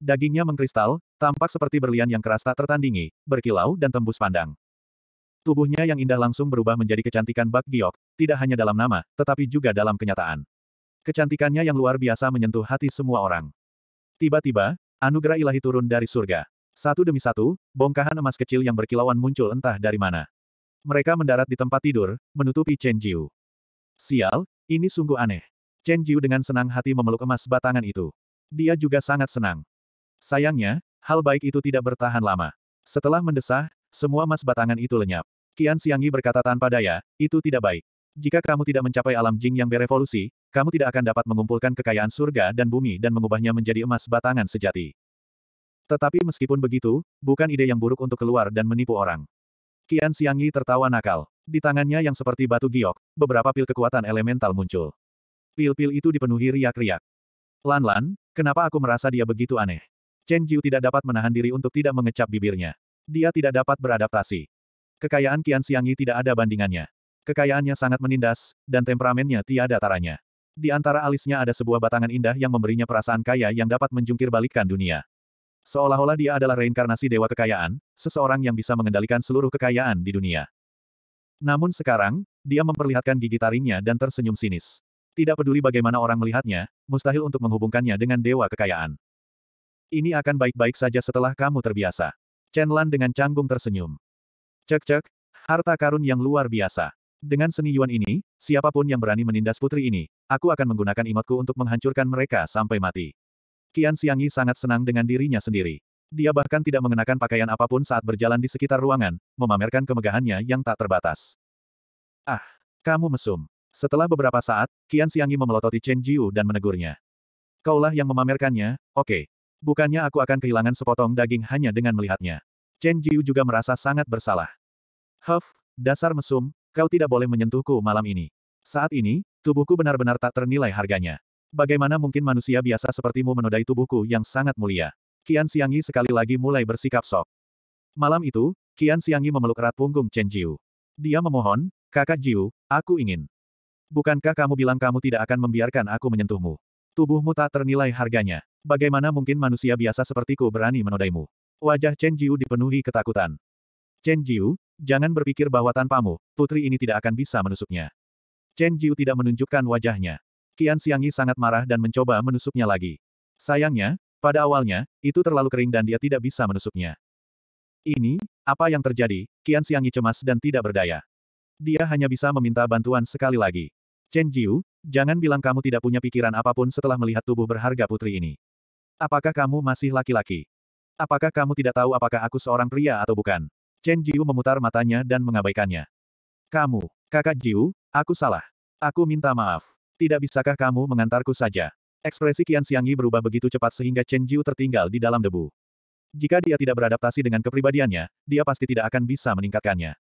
Dagingnya mengkristal, tampak seperti berlian yang keras tak tertandingi, berkilau dan tembus pandang. Tubuhnya yang indah langsung berubah menjadi kecantikan Bak Giok, tidak hanya dalam nama, tetapi juga dalam kenyataan. Kecantikannya yang luar biasa menyentuh hati semua orang. Tiba-tiba, anugerah ilahi turun dari surga. Satu demi satu, bongkahan emas kecil yang berkilauan muncul entah dari mana. Mereka mendarat di tempat tidur, menutupi Chen Jiu. Sial, ini sungguh aneh. Chen Jiu dengan senang hati memeluk emas batangan itu. Dia juga sangat senang. Sayangnya, hal baik itu tidak bertahan lama. Setelah mendesah, semua emas batangan itu lenyap. Qian Xiangyi berkata tanpa daya, itu tidak baik. Jika kamu tidak mencapai alam jing yang berevolusi, kamu tidak akan dapat mengumpulkan kekayaan surga dan bumi dan mengubahnya menjadi emas batangan sejati. Tetapi meskipun begitu, bukan ide yang buruk untuk keluar dan menipu orang. Qian Xiangyi tertawa nakal. Di tangannya yang seperti batu giok, beberapa pil kekuatan elemental muncul. Pil-pil itu dipenuhi riak-riak. Lan-lan, kenapa aku merasa dia begitu aneh? Chen Jiu tidak dapat menahan diri untuk tidak mengecap bibirnya. Dia tidak dapat beradaptasi. Kekayaan Qian Xiangyi tidak ada bandingannya. Kekayaannya sangat menindas, dan temperamennya tiada taranya. Di antara alisnya ada sebuah batangan indah yang memberinya perasaan kaya yang dapat menjungkir balikkan dunia. Seolah-olah dia adalah reinkarnasi dewa kekayaan, seseorang yang bisa mengendalikan seluruh kekayaan di dunia. Namun sekarang, dia memperlihatkan gigi taringnya dan tersenyum sinis. Tidak peduli bagaimana orang melihatnya, mustahil untuk menghubungkannya dengan dewa kekayaan. Ini akan baik-baik saja setelah kamu terbiasa. Chen Lan dengan canggung tersenyum. Cek-cek, harta karun yang luar biasa. Dengan seni Yuan ini, siapapun yang berani menindas putri ini, aku akan menggunakan imotku untuk menghancurkan mereka sampai mati. Kian Xiangyi sangat senang dengan dirinya sendiri. Dia bahkan tidak mengenakan pakaian apapun saat berjalan di sekitar ruangan, memamerkan kemegahannya yang tak terbatas. Ah, kamu mesum. Setelah beberapa saat, Kian Xiangyi memelototi Chen Jiu dan menegurnya. Kaulah yang memamerkannya, oke. Okay. Bukannya aku akan kehilangan sepotong daging hanya dengan melihatnya. Chen Jiu juga merasa sangat bersalah. Huff, dasar mesum, kau tidak boleh menyentuhku malam ini. Saat ini, tubuhku benar-benar tak ternilai harganya. Bagaimana mungkin manusia biasa sepertimu menodai tubuhku yang sangat mulia? Qian Xiangyi sekali lagi mulai bersikap sok. Malam itu, Qian Xiangyi memeluk erat punggung Chen Jiu. Dia memohon, kakak Jiu, aku ingin. Bukankah kamu bilang kamu tidak akan membiarkan aku menyentuhmu? Tubuhmu tak ternilai harganya. Bagaimana mungkin manusia biasa sepertiku berani menodaimu? Wajah Chen Jiu dipenuhi ketakutan. Chen Jiu, jangan berpikir bahwa tanpamu, putri ini tidak akan bisa menusuknya. Chen Jiu tidak menunjukkan wajahnya. Kian Siangi sangat marah dan mencoba menusuknya lagi. Sayangnya, pada awalnya, itu terlalu kering dan dia tidak bisa menusuknya. Ini, apa yang terjadi? Kian Siangi cemas dan tidak berdaya. Dia hanya bisa meminta bantuan sekali lagi. Chen Jiu, jangan bilang kamu tidak punya pikiran apapun setelah melihat tubuh berharga putri ini. Apakah kamu masih laki-laki? Apakah kamu tidak tahu apakah aku seorang pria atau bukan? Chen Jiu memutar matanya dan mengabaikannya. Kamu, kakak Jiu, aku salah. Aku minta maaf. Tidak bisakah kamu mengantarku saja? Ekspresi Qian Xiangyi berubah begitu cepat sehingga Chen Jiu tertinggal di dalam debu. Jika dia tidak beradaptasi dengan kepribadiannya, dia pasti tidak akan bisa meningkatkannya.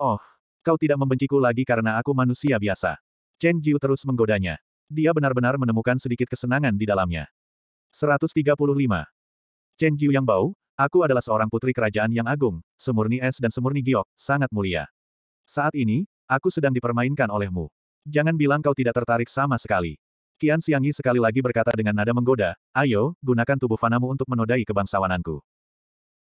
Oh, kau tidak membenciku lagi karena aku manusia biasa. Chen Jiu terus menggodanya. Dia benar-benar menemukan sedikit kesenangan di dalamnya. 135. Chen Jiu yang bau, aku adalah seorang putri kerajaan yang agung, semurni es dan semurni giok, sangat mulia. Saat ini, aku sedang dipermainkan olehmu. Jangan bilang kau tidak tertarik sama sekali. Kian Siangi sekali lagi berkata dengan nada menggoda, ayo, gunakan tubuh fanamu untuk menodai kebangsawananku.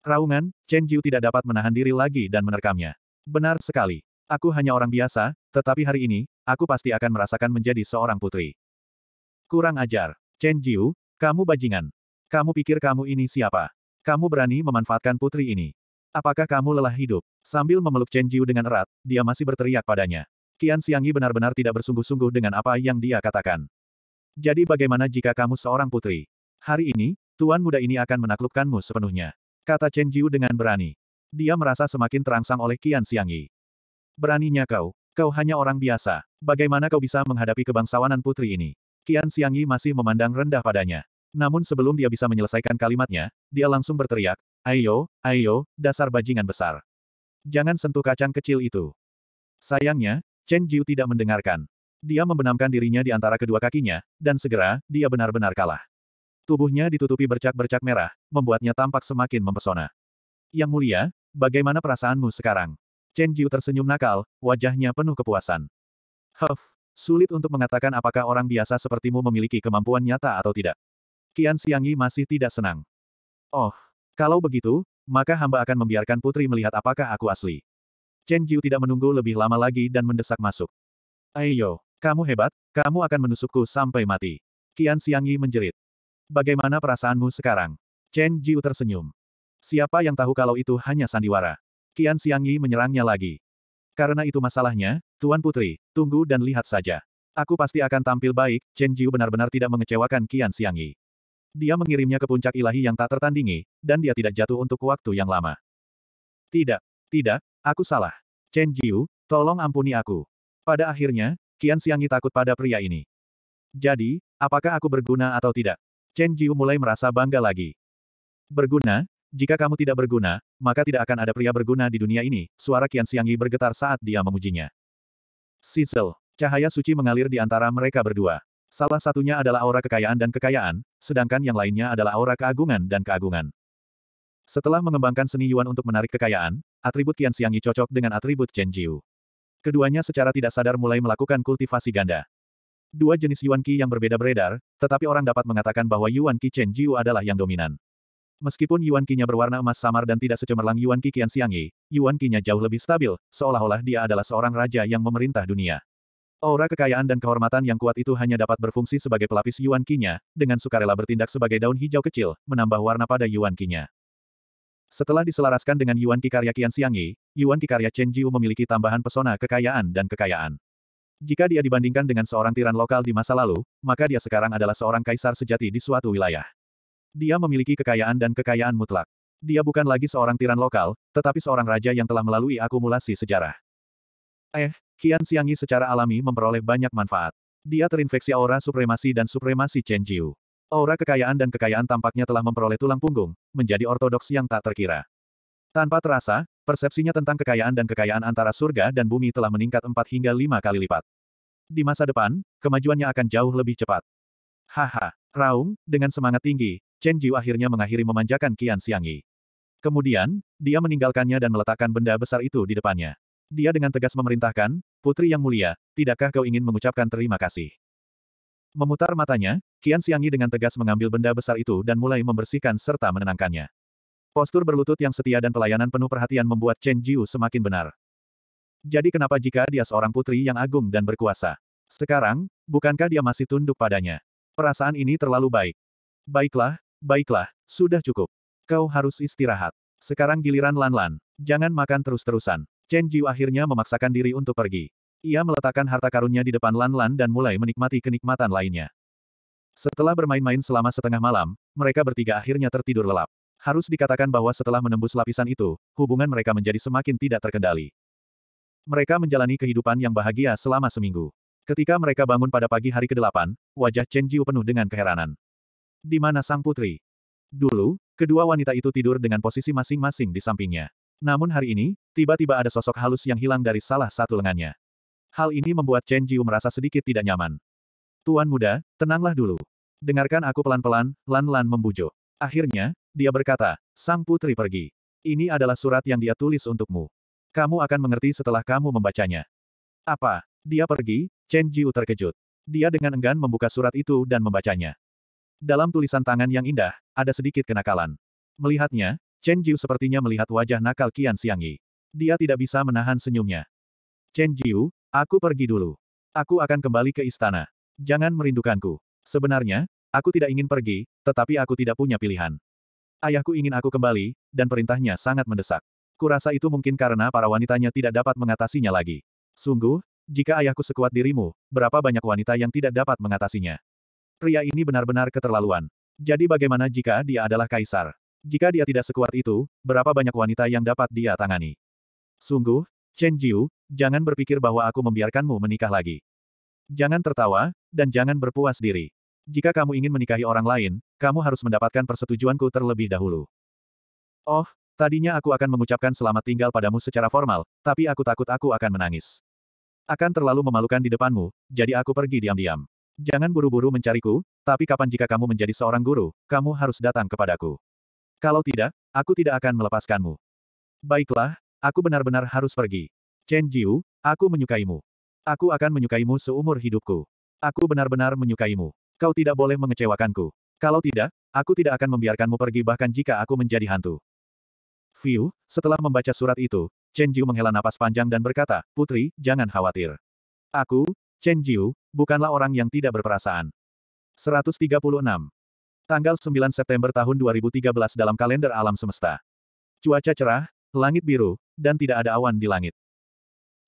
Raungan, Chen Jiu tidak dapat menahan diri lagi dan menerkamnya. Benar sekali. Aku hanya orang biasa, tetapi hari ini, aku pasti akan merasakan menjadi seorang putri. Kurang ajar. Chen Jiu, kamu bajingan. Kamu pikir kamu ini siapa? Kamu berani memanfaatkan putri ini. Apakah kamu lelah hidup? Sambil memeluk Chen Jiu dengan erat, dia masih berteriak padanya. Qian Xiangyi benar-benar tidak bersungguh-sungguh dengan apa yang dia katakan. Jadi bagaimana jika kamu seorang putri? Hari ini, tuan muda ini akan menaklukkanmu sepenuhnya. Kata Chen Jiu dengan berani. Dia merasa semakin terangsang oleh Qian Xiangyi. Beraninya kau, kau hanya orang biasa. Bagaimana kau bisa menghadapi kebangsawanan putri ini? Qian Xiangyi masih memandang rendah padanya. Namun sebelum dia bisa menyelesaikan kalimatnya, dia langsung berteriak, Ayo, ayo, dasar bajingan besar. Jangan sentuh kacang kecil itu. Sayangnya, Chen Jiu tidak mendengarkan. Dia membenamkan dirinya di antara kedua kakinya, dan segera, dia benar-benar kalah. Tubuhnya ditutupi bercak-bercak merah, membuatnya tampak semakin mempesona. Yang mulia, bagaimana perasaanmu sekarang? Chen Jiu tersenyum nakal, wajahnya penuh kepuasan. Huff, sulit untuk mengatakan apakah orang biasa sepertimu memiliki kemampuan nyata atau tidak. Qian Yi masih tidak senang. Oh, kalau begitu, maka hamba akan membiarkan putri melihat apakah aku asli. Chen Jiu tidak menunggu lebih lama lagi dan mendesak masuk. Ayo, kamu hebat, kamu akan menusukku sampai mati. Qian Xiangyi menjerit. Bagaimana perasaanmu sekarang? Chen Jiu tersenyum. Siapa yang tahu kalau itu hanya sandiwara? Qian Xiangyi menyerangnya lagi. Karena itu masalahnya, Tuan Putri, tunggu dan lihat saja. Aku pasti akan tampil baik, Chen Jiu benar-benar tidak mengecewakan Qian Xiangyi. Dia mengirimnya ke puncak ilahi yang tak tertandingi, dan dia tidak jatuh untuk waktu yang lama. Tidak, tidak, aku salah. Chen Jiu, tolong ampuni aku. Pada akhirnya, Qian Xiangyi takut pada pria ini. Jadi, apakah aku berguna atau tidak? Chen Jiu mulai merasa bangga lagi. Berguna? Jika kamu tidak berguna, maka tidak akan ada pria berguna di dunia ini, suara Qian Xiangyi bergetar saat dia memujinya. Sisel, cahaya suci mengalir di antara mereka berdua. Salah satunya adalah aura kekayaan dan kekayaan, sedangkan yang lainnya adalah aura keagungan dan keagungan. Setelah mengembangkan seni Yuan untuk menarik kekayaan, atribut Qian Xiangyi cocok dengan atribut Chen Jiu. Keduanya secara tidak sadar mulai melakukan kultivasi ganda. Dua jenis Yuan Qi yang berbeda beredar, tetapi orang dapat mengatakan bahwa Yuan Qi Chen Jiu adalah yang dominan. Meskipun Yuan Qi-nya berwarna emas samar dan tidak secemerlang Yuan Qi Qian Xiangyi, Yuan Qi-nya jauh lebih stabil, seolah-olah dia adalah seorang raja yang memerintah dunia. Aura kekayaan dan kehormatan yang kuat itu hanya dapat berfungsi sebagai pelapis Yuan Qi-nya, dengan sukarela bertindak sebagai daun hijau kecil, menambah warna pada Yuan Qi-nya. Setelah diselaraskan dengan Yuan karya Qian Siangi, Yuan Kikarya Chen Jiu memiliki tambahan pesona kekayaan dan kekayaan. Jika dia dibandingkan dengan seorang tiran lokal di masa lalu, maka dia sekarang adalah seorang kaisar sejati di suatu wilayah. Dia memiliki kekayaan dan kekayaan mutlak. Dia bukan lagi seorang tiran lokal, tetapi seorang raja yang telah melalui akumulasi sejarah. Eh, Qian Siangi secara alami memperoleh banyak manfaat. Dia terinfeksi aura supremasi dan supremasi Chen Jiu. Aura kekayaan dan kekayaan tampaknya telah memperoleh tulang punggung, menjadi ortodoks yang tak terkira. Tanpa terasa, persepsinya tentang kekayaan dan kekayaan antara surga dan bumi telah meningkat 4 hingga 5 kali lipat. Di masa depan, kemajuannya akan jauh lebih cepat. Haha, Raung, dengan semangat tinggi, Chen Jiu akhirnya mengakhiri memanjakan Qian Xiangyi. Kemudian, dia meninggalkannya dan meletakkan benda besar itu di depannya. Dia dengan tegas memerintahkan, Putri yang mulia, tidakkah kau ingin mengucapkan terima kasih? Memutar matanya, Qian Siangi dengan tegas mengambil benda besar itu dan mulai membersihkan serta menenangkannya. Postur berlutut yang setia dan pelayanan penuh perhatian membuat Chen Jiu semakin benar. Jadi kenapa jika dia seorang putri yang agung dan berkuasa? Sekarang, bukankah dia masih tunduk padanya? Perasaan ini terlalu baik. Baiklah, baiklah, sudah cukup. Kau harus istirahat. Sekarang giliran Lan Lan. Jangan makan terus-terusan. Chen Jiu akhirnya memaksakan diri untuk pergi. Ia meletakkan harta karunnya di depan Lan-Lan dan mulai menikmati kenikmatan lainnya. Setelah bermain-main selama setengah malam, mereka bertiga akhirnya tertidur lelap. Harus dikatakan bahwa setelah menembus lapisan itu, hubungan mereka menjadi semakin tidak terkendali. Mereka menjalani kehidupan yang bahagia selama seminggu. Ketika mereka bangun pada pagi hari ke-8, wajah Chen Jiu penuh dengan keheranan. Di mana sang putri? Dulu, kedua wanita itu tidur dengan posisi masing-masing di sampingnya. Namun hari ini, tiba-tiba ada sosok halus yang hilang dari salah satu lengannya. Hal ini membuat Chen Jiu merasa sedikit tidak nyaman. Tuan muda, tenanglah dulu. Dengarkan aku pelan-pelan, Lan-Lan membujuk. Akhirnya, dia berkata, Sang Putri pergi. Ini adalah surat yang dia tulis untukmu. Kamu akan mengerti setelah kamu membacanya. Apa? Dia pergi? Chen Jiu terkejut. Dia dengan enggan membuka surat itu dan membacanya. Dalam tulisan tangan yang indah, ada sedikit kenakalan. Melihatnya, Chen Jiu sepertinya melihat wajah nakal Qian Xiangyi. Dia tidak bisa menahan senyumnya. Chen Jiu, Aku pergi dulu. Aku akan kembali ke istana. Jangan merindukanku. Sebenarnya, aku tidak ingin pergi, tetapi aku tidak punya pilihan. Ayahku ingin aku kembali, dan perintahnya sangat mendesak. Kurasa itu mungkin karena para wanitanya tidak dapat mengatasinya lagi. Sungguh, jika ayahku sekuat dirimu, berapa banyak wanita yang tidak dapat mengatasinya? Pria ini benar-benar keterlaluan. Jadi bagaimana jika dia adalah kaisar? Jika dia tidak sekuat itu, berapa banyak wanita yang dapat dia tangani? Sungguh, Chen Jiu, jangan berpikir bahwa aku membiarkanmu menikah lagi. Jangan tertawa, dan jangan berpuas diri. Jika kamu ingin menikahi orang lain, kamu harus mendapatkan persetujuanku terlebih dahulu. Oh, tadinya aku akan mengucapkan selamat tinggal padamu secara formal, tapi aku takut aku akan menangis. Akan terlalu memalukan di depanmu, jadi aku pergi diam-diam. Jangan buru-buru mencariku, tapi kapan jika kamu menjadi seorang guru, kamu harus datang kepadaku. Kalau tidak, aku tidak akan melepaskanmu. Baiklah, aku benar-benar harus pergi. Chen Jiu, aku menyukaimu. Aku akan menyukaimu seumur hidupku. Aku benar-benar menyukaimu. Kau tidak boleh mengecewakanku. Kalau tidak, aku tidak akan membiarkanmu pergi bahkan jika aku menjadi hantu. Viu, setelah membaca surat itu, Chen Jiu menghela napas panjang dan berkata, Putri, jangan khawatir. Aku, Chen Jiu, bukanlah orang yang tidak berperasaan. 136. Tanggal 9 September tahun 2013 dalam kalender alam semesta. Cuaca cerah, langit biru, dan tidak ada awan di langit.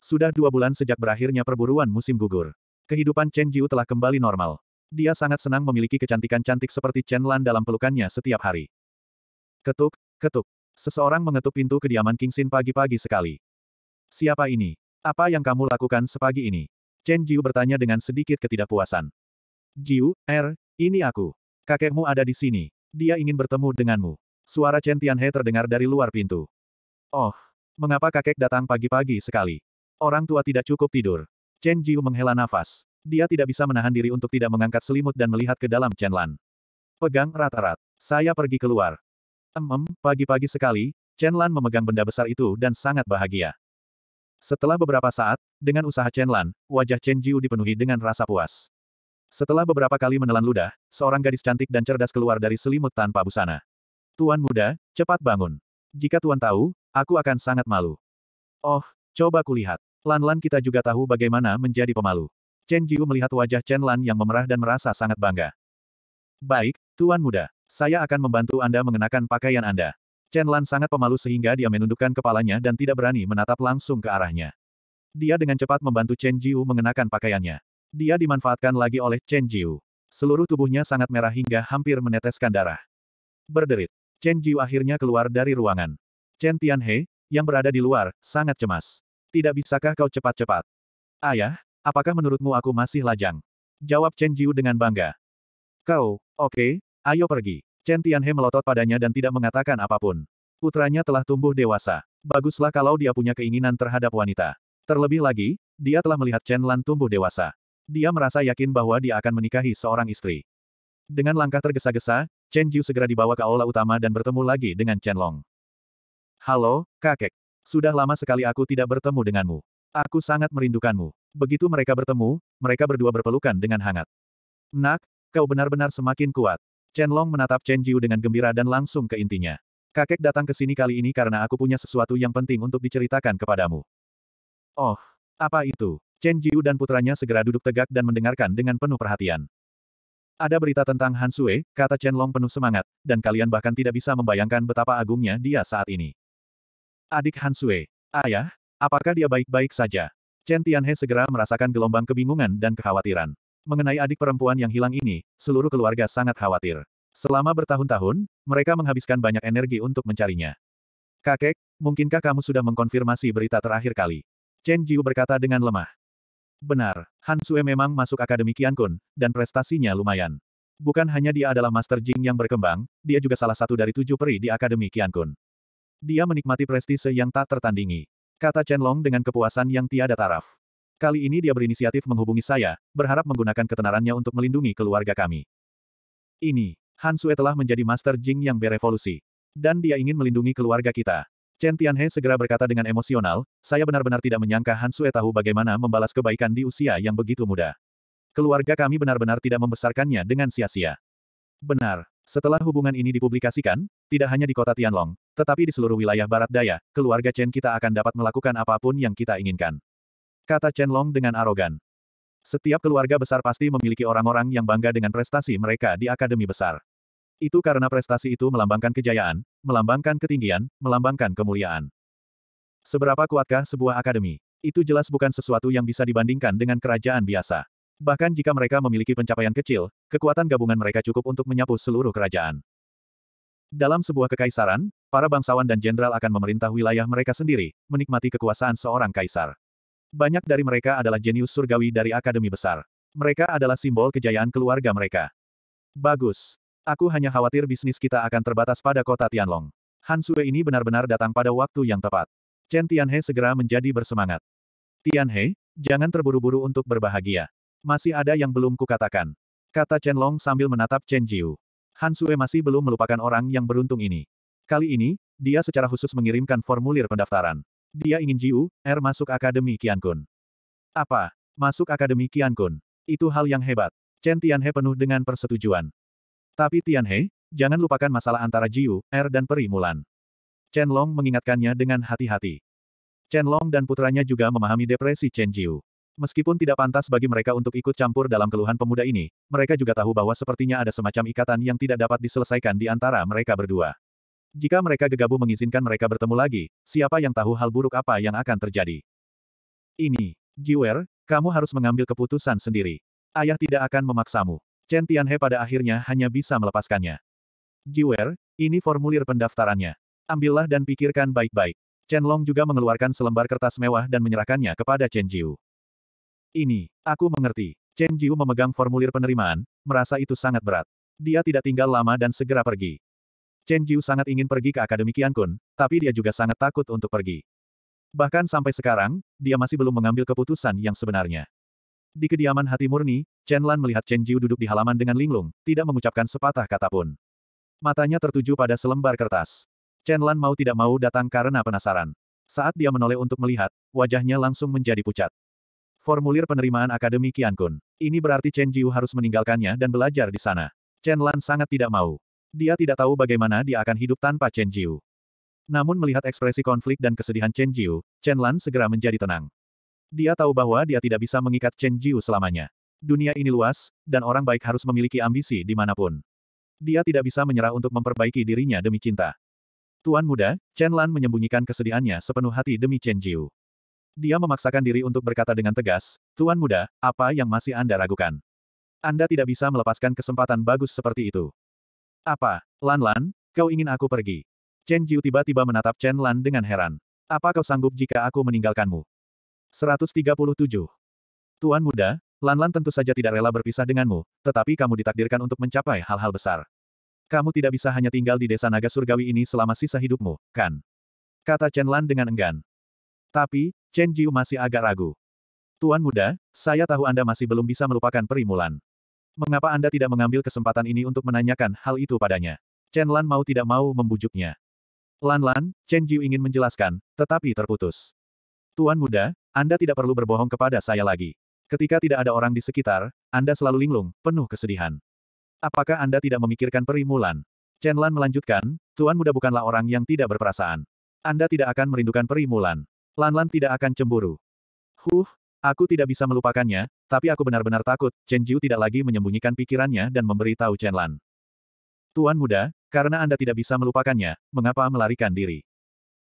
Sudah dua bulan sejak berakhirnya perburuan musim gugur. Kehidupan Chen Jiu telah kembali normal. Dia sangat senang memiliki kecantikan cantik seperti Chen Lan dalam pelukannya setiap hari. Ketuk, ketuk. Seseorang mengetuk pintu kediaman King Kingsin pagi-pagi sekali. Siapa ini? Apa yang kamu lakukan sepagi ini? Chen Jiu bertanya dengan sedikit ketidakpuasan. Jiu, Er, ini aku. Kakekmu ada di sini. Dia ingin bertemu denganmu. Suara Chen Tianhe terdengar dari luar pintu. Oh, mengapa kakek datang pagi-pagi sekali? Orang tua tidak cukup tidur. Chen Jiu menghela nafas. Dia tidak bisa menahan diri untuk tidak mengangkat selimut dan melihat ke dalam Chen Lan. Pegang rat-rat. Saya pergi keluar. Emem, pagi-pagi sekali, Chen Lan memegang benda besar itu dan sangat bahagia. Setelah beberapa saat, dengan usaha Chen Lan, wajah Chen Jiu dipenuhi dengan rasa puas. Setelah beberapa kali menelan ludah, seorang gadis cantik dan cerdas keluar dari selimut tanpa busana. Tuan muda, cepat bangun. Jika tuan tahu, aku akan sangat malu. Oh, coba kulihat. Lan Lan kita juga tahu bagaimana menjadi pemalu. Chen Jiu melihat wajah Chen Lan yang memerah dan merasa sangat bangga. Baik, Tuan Muda. Saya akan membantu Anda mengenakan pakaian Anda. Chen Lan sangat pemalu sehingga dia menundukkan kepalanya dan tidak berani menatap langsung ke arahnya. Dia dengan cepat membantu Chen Jiu mengenakan pakaiannya. Dia dimanfaatkan lagi oleh Chen Jiu. Seluruh tubuhnya sangat merah hingga hampir meneteskan darah. Berderit, Chen Jiu akhirnya keluar dari ruangan. Chen Tianhe, yang berada di luar, sangat cemas. Tidak bisakah kau cepat-cepat? Ayah, apakah menurutmu aku masih lajang? Jawab Chen Jiu dengan bangga. Kau, oke, okay, ayo pergi. Chen Tianhe melotot padanya dan tidak mengatakan apapun. Putranya telah tumbuh dewasa. Baguslah kalau dia punya keinginan terhadap wanita. Terlebih lagi, dia telah melihat Chen Lan tumbuh dewasa. Dia merasa yakin bahwa dia akan menikahi seorang istri. Dengan langkah tergesa-gesa, Chen Jiu segera dibawa ke aula utama dan bertemu lagi dengan Chen Long. Halo, kakek. Sudah lama sekali aku tidak bertemu denganmu. Aku sangat merindukanmu. Begitu mereka bertemu, mereka berdua berpelukan dengan hangat. Nak, kau benar-benar semakin kuat. Chen Long menatap Chen Jiu dengan gembira dan langsung ke intinya. Kakek datang ke sini kali ini karena aku punya sesuatu yang penting untuk diceritakan kepadamu. Oh, apa itu? Chen Jiu dan putranya segera duduk tegak dan mendengarkan dengan penuh perhatian. Ada berita tentang Han Sui, kata Chen Long penuh semangat, dan kalian bahkan tidak bisa membayangkan betapa agungnya dia saat ini. Adik Han Sui. Ayah, apakah dia baik-baik saja? Chen Tianhe segera merasakan gelombang kebingungan dan kekhawatiran. Mengenai adik perempuan yang hilang ini, seluruh keluarga sangat khawatir. Selama bertahun-tahun, mereka menghabiskan banyak energi untuk mencarinya. Kakek, mungkinkah kamu sudah mengkonfirmasi berita terakhir kali? Chen Jiu berkata dengan lemah. Benar, Han Sui memang masuk Akademi Kian Kun, dan prestasinya lumayan. Bukan hanya dia adalah Master Jing yang berkembang, dia juga salah satu dari tujuh peri di Akademi Kian Kun. Dia menikmati prestise yang tak tertandingi. Kata Chen Long dengan kepuasan yang tiada taraf. Kali ini dia berinisiatif menghubungi saya, berharap menggunakan ketenarannya untuk melindungi keluarga kami. Ini, Han Sue telah menjadi Master Jing yang berevolusi. Dan dia ingin melindungi keluarga kita. Chen Tianhe segera berkata dengan emosional, saya benar-benar tidak menyangka Han Sue tahu bagaimana membalas kebaikan di usia yang begitu muda. Keluarga kami benar-benar tidak membesarkannya dengan sia-sia. Benar, setelah hubungan ini dipublikasikan, tidak hanya di kota Tianlong, tetapi di seluruh wilayah barat daya, keluarga Chen kita akan dapat melakukan apapun yang kita inginkan. Kata Chen Long dengan arogan. Setiap keluarga besar pasti memiliki orang-orang yang bangga dengan prestasi mereka di akademi besar. Itu karena prestasi itu melambangkan kejayaan, melambangkan ketinggian, melambangkan kemuliaan. Seberapa kuatkah sebuah akademi? Itu jelas bukan sesuatu yang bisa dibandingkan dengan kerajaan biasa. Bahkan jika mereka memiliki pencapaian kecil, kekuatan gabungan mereka cukup untuk menyapu seluruh kerajaan. Dalam sebuah kekaisaran, para bangsawan dan jenderal akan memerintah wilayah mereka sendiri, menikmati kekuasaan seorang kaisar. Banyak dari mereka adalah jenius surgawi dari akademi besar. Mereka adalah simbol kejayaan keluarga mereka. Bagus. Aku hanya khawatir bisnis kita akan terbatas pada kota Tianlong. Han Sue ini benar-benar datang pada waktu yang tepat. Chen Tianhe segera menjadi bersemangat. Tianhe, jangan terburu-buru untuk berbahagia. Masih ada yang belum kukatakan. Kata Chen Long sambil menatap Chen Jiu. Han Sue masih belum melupakan orang yang beruntung ini. Kali ini, dia secara khusus mengirimkan formulir pendaftaran. Dia ingin Jiu, R er masuk Akademi Kun. Apa? Masuk Akademi Kun? Itu hal yang hebat. Chen Tianhe penuh dengan persetujuan. Tapi Tianhe, jangan lupakan masalah antara Jiu, R er dan Peri Mulan. Chen Long mengingatkannya dengan hati-hati. Chen Long dan putranya juga memahami depresi Chen Jiu. Meskipun tidak pantas bagi mereka untuk ikut campur dalam keluhan pemuda ini, mereka juga tahu bahwa sepertinya ada semacam ikatan yang tidak dapat diselesaikan di antara mereka berdua. Jika mereka gegabah mengizinkan mereka bertemu lagi, siapa yang tahu hal buruk apa yang akan terjadi. Ini, Jiwer, kamu harus mengambil keputusan sendiri. Ayah tidak akan memaksamu. Chen Tianhe pada akhirnya hanya bisa melepaskannya. Jiwer, ini formulir pendaftarannya. Ambillah dan pikirkan baik-baik. Chen Long juga mengeluarkan selembar kertas mewah dan menyerahkannya kepada Chen Jiu. Ini, aku mengerti. Chen Jiu memegang formulir penerimaan, merasa itu sangat berat. Dia tidak tinggal lama dan segera pergi. Chen Jiu sangat ingin pergi ke Akademi Qiankun, tapi dia juga sangat takut untuk pergi. Bahkan sampai sekarang, dia masih belum mengambil keputusan yang sebenarnya. Di kediaman hati murni, Chen Lan melihat Chen Jiu duduk di halaman dengan linglung, tidak mengucapkan sepatah kata pun. Matanya tertuju pada selembar kertas. Chen Lan mau tidak mau datang karena penasaran. Saat dia menoleh untuk melihat, wajahnya langsung menjadi pucat. Formulir penerimaan Akademi Qiankun. Ini berarti Chen Jiu harus meninggalkannya dan belajar di sana. Chen Lan sangat tidak mau. Dia tidak tahu bagaimana dia akan hidup tanpa Chen Jiu. Namun melihat ekspresi konflik dan kesedihan Chen Jiu, Chen Lan segera menjadi tenang. Dia tahu bahwa dia tidak bisa mengikat Chen Jiu selamanya. Dunia ini luas, dan orang baik harus memiliki ambisi di dimanapun. Dia tidak bisa menyerah untuk memperbaiki dirinya demi cinta. Tuan muda, Chen Lan menyembunyikan kesedihannya sepenuh hati demi Chen Jiu. Dia memaksakan diri untuk berkata dengan tegas, Tuan Muda, apa yang masih Anda ragukan? Anda tidak bisa melepaskan kesempatan bagus seperti itu. Apa? Lan Lan, kau ingin aku pergi? Chen Jiu tiba-tiba menatap Chen Lan dengan heran. Apa kau sanggup jika aku meninggalkanmu? 137. Tuan Muda, Lan Lan tentu saja tidak rela berpisah denganmu, tetapi kamu ditakdirkan untuk mencapai hal-hal besar. Kamu tidak bisa hanya tinggal di desa naga surgawi ini selama sisa hidupmu, kan? Kata Chen Lan dengan enggan. Tapi, Chen Jiu masih agak ragu. Tuan muda, saya tahu Anda masih belum bisa melupakan perimulan. Mengapa Anda tidak mengambil kesempatan ini untuk menanyakan hal itu padanya? Chen Lan mau tidak mau membujuknya. Lan Lan, Chen Jiu ingin menjelaskan, tetapi terputus. Tuan muda, Anda tidak perlu berbohong kepada saya lagi. Ketika tidak ada orang di sekitar, Anda selalu linglung, penuh kesedihan. Apakah Anda tidak memikirkan perimulan? Chen Lan melanjutkan, Tuan muda bukanlah orang yang tidak berperasaan. Anda tidak akan merindukan perimulan. Lanlan lan tidak akan cemburu. Huh, aku tidak bisa melupakannya, tapi aku benar-benar takut, Chen Jiu tidak lagi menyembunyikan pikirannya dan memberitahu Chen Lan. Tuan muda, karena Anda tidak bisa melupakannya, mengapa melarikan diri?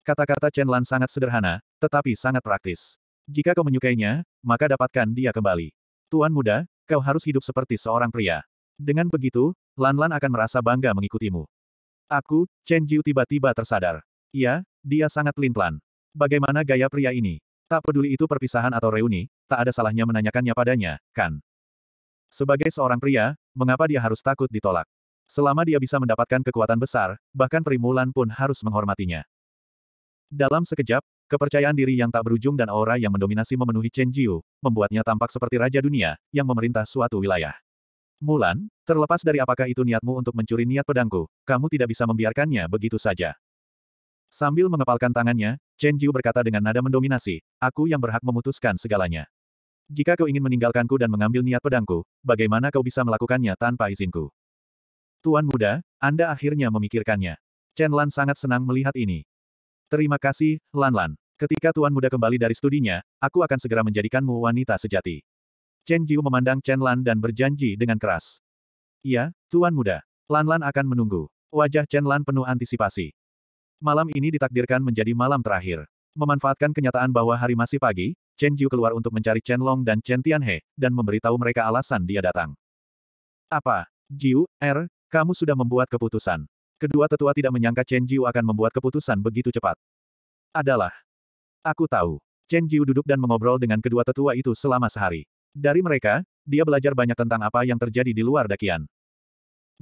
Kata-kata Chen Lan sangat sederhana, tetapi sangat praktis. Jika kau menyukainya, maka dapatkan dia kembali. Tuan muda, kau harus hidup seperti seorang pria. Dengan begitu, Lan-Lan akan merasa bangga mengikutimu. Aku, Chen Jiu tiba-tiba tersadar. Iya, dia sangat lintlan. Bagaimana gaya pria ini? Tak peduli itu perpisahan atau reuni, tak ada salahnya menanyakannya padanya, kan? Sebagai seorang pria, mengapa dia harus takut ditolak? Selama dia bisa mendapatkan kekuatan besar, bahkan Primulan pun harus menghormatinya. Dalam sekejap, kepercayaan diri yang tak berujung dan aura yang mendominasi memenuhi Chen Jiu, membuatnya tampak seperti raja dunia, yang memerintah suatu wilayah. Mulan, terlepas dari apakah itu niatmu untuk mencuri niat pedangku, kamu tidak bisa membiarkannya begitu saja. Sambil mengepalkan tangannya, Chen Jiu berkata dengan nada mendominasi, aku yang berhak memutuskan segalanya. Jika kau ingin meninggalkanku dan mengambil niat pedangku, bagaimana kau bisa melakukannya tanpa izinku? Tuan muda, Anda akhirnya memikirkannya. Chen Lan sangat senang melihat ini. Terima kasih, Lan Lan. Ketika Tuan Muda kembali dari studinya, aku akan segera menjadikanmu wanita sejati. Chen Jiu memandang Chen Lan dan berjanji dengan keras. Iya, Tuan Muda. Lan Lan akan menunggu. Wajah Chen Lan penuh antisipasi. Malam ini ditakdirkan menjadi malam terakhir. Memanfaatkan kenyataan bahwa hari masih pagi, Chen Jiu keluar untuk mencari Chen Long dan Chen Tianhe, dan memberitahu mereka alasan dia datang. Apa? Jiu, Er, kamu sudah membuat keputusan. Kedua tetua tidak menyangka Chen Jiu akan membuat keputusan begitu cepat. Adalah. Aku tahu. Chen Jiu duduk dan mengobrol dengan kedua tetua itu selama sehari. Dari mereka, dia belajar banyak tentang apa yang terjadi di luar dakian.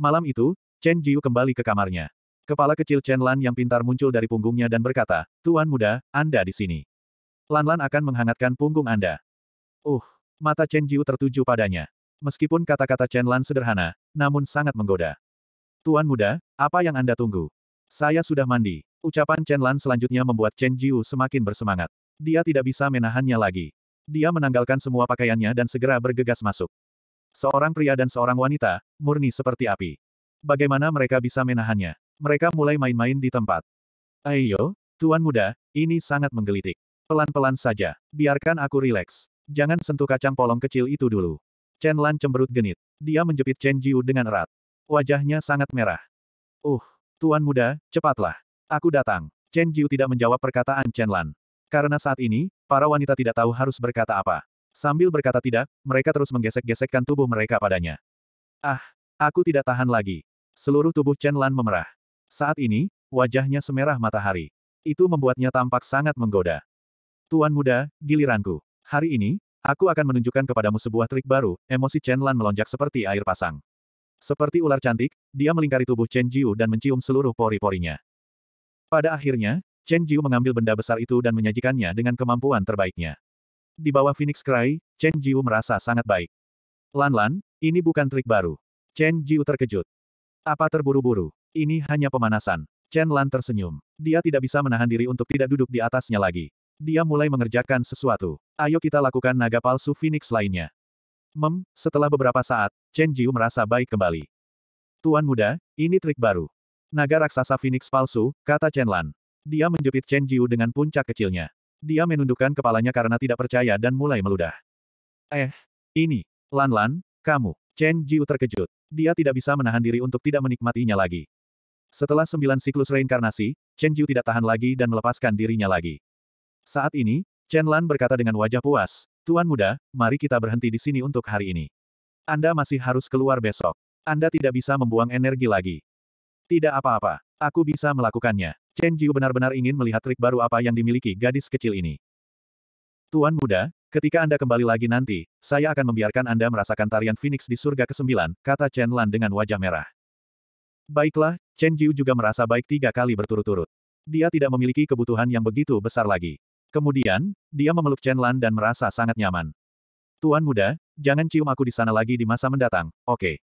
Malam itu, Chen Jiu kembali ke kamarnya. Kepala kecil Chen Lan yang pintar muncul dari punggungnya dan berkata, Tuan muda, Anda di sini. Lan Lan akan menghangatkan punggung Anda. Uh, mata Chen Jiu tertuju padanya. Meskipun kata-kata Chen Lan sederhana, namun sangat menggoda. Tuan muda, apa yang Anda tunggu? Saya sudah mandi. Ucapan Chen Lan selanjutnya membuat Chen Jiu semakin bersemangat. Dia tidak bisa menahannya lagi. Dia menanggalkan semua pakaiannya dan segera bergegas masuk. Seorang pria dan seorang wanita, murni seperti api. Bagaimana mereka bisa menahannya? Mereka mulai main-main di tempat. Ayo, Tuan Muda, ini sangat menggelitik. Pelan-pelan saja. Biarkan aku rileks. Jangan sentuh kacang polong kecil itu dulu. Chen Lan cemberut genit. Dia menjepit Chen Jiu dengan erat. Wajahnya sangat merah. Uh, Tuan Muda, cepatlah. Aku datang. Chen Jiu tidak menjawab perkataan Chen Lan. Karena saat ini, para wanita tidak tahu harus berkata apa. Sambil berkata tidak, mereka terus menggesek-gesekkan tubuh mereka padanya. Ah, aku tidak tahan lagi. Seluruh tubuh Chen Lan memerah. Saat ini, wajahnya semerah matahari. Itu membuatnya tampak sangat menggoda. Tuan muda, giliranku. Hari ini, aku akan menunjukkan kepadamu sebuah trik baru, emosi Chen Lan melonjak seperti air pasang. Seperti ular cantik, dia melingkari tubuh Chen Jiu dan mencium seluruh pori-porinya. Pada akhirnya, Chen Jiu mengambil benda besar itu dan menyajikannya dengan kemampuan terbaiknya. Di bawah Phoenix Cry, Chen Jiu merasa sangat baik. Lan Lan, ini bukan trik baru. Chen Jiu terkejut. Apa terburu-buru? Ini hanya pemanasan. Chen Lan tersenyum. Dia tidak bisa menahan diri untuk tidak duduk di atasnya lagi. Dia mulai mengerjakan sesuatu. Ayo kita lakukan naga palsu Phoenix lainnya. Mem, setelah beberapa saat, Chen Jiu merasa baik kembali. Tuan muda, ini trik baru. Naga raksasa Phoenix palsu, kata Chen Lan. Dia menjepit Chen Jiu dengan puncak kecilnya. Dia menundukkan kepalanya karena tidak percaya dan mulai meludah. Eh, ini, Lan Lan, kamu. Chen Jiu terkejut. Dia tidak bisa menahan diri untuk tidak menikmatinya lagi. Setelah sembilan siklus reinkarnasi, Chen Jiu tidak tahan lagi dan melepaskan dirinya lagi. Saat ini, Chen Lan berkata dengan wajah puas, Tuan muda, mari kita berhenti di sini untuk hari ini. Anda masih harus keluar besok. Anda tidak bisa membuang energi lagi. Tidak apa-apa. Aku bisa melakukannya. Chen Jiu benar-benar ingin melihat trik baru apa yang dimiliki gadis kecil ini. Tuan muda, ketika Anda kembali lagi nanti, saya akan membiarkan Anda merasakan tarian Phoenix di surga ke-9, kata Chen Lan dengan wajah merah. Baiklah, Chen Jiu juga merasa baik tiga kali berturut-turut. Dia tidak memiliki kebutuhan yang begitu besar lagi. Kemudian, dia memeluk Chen Lan dan merasa sangat nyaman. Tuan muda, jangan cium aku di sana lagi di masa mendatang, oke. Okay.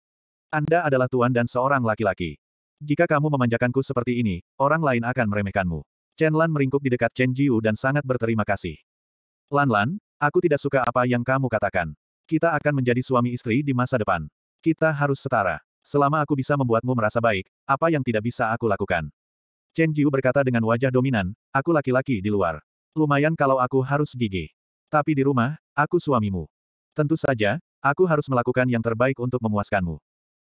Anda adalah tuan dan seorang laki-laki. Jika kamu memanjakanku seperti ini, orang lain akan meremehkanmu. Chen Lan meringkuk di dekat Chen Jiu dan sangat berterima kasih. Lan Lan, aku tidak suka apa yang kamu katakan. Kita akan menjadi suami istri di masa depan. Kita harus setara. Selama aku bisa membuatmu merasa baik, apa yang tidak bisa aku lakukan? Chen Jiu berkata dengan wajah dominan, aku laki-laki di luar. Lumayan kalau aku harus gigih. Tapi di rumah, aku suamimu. Tentu saja, aku harus melakukan yang terbaik untuk memuaskanmu.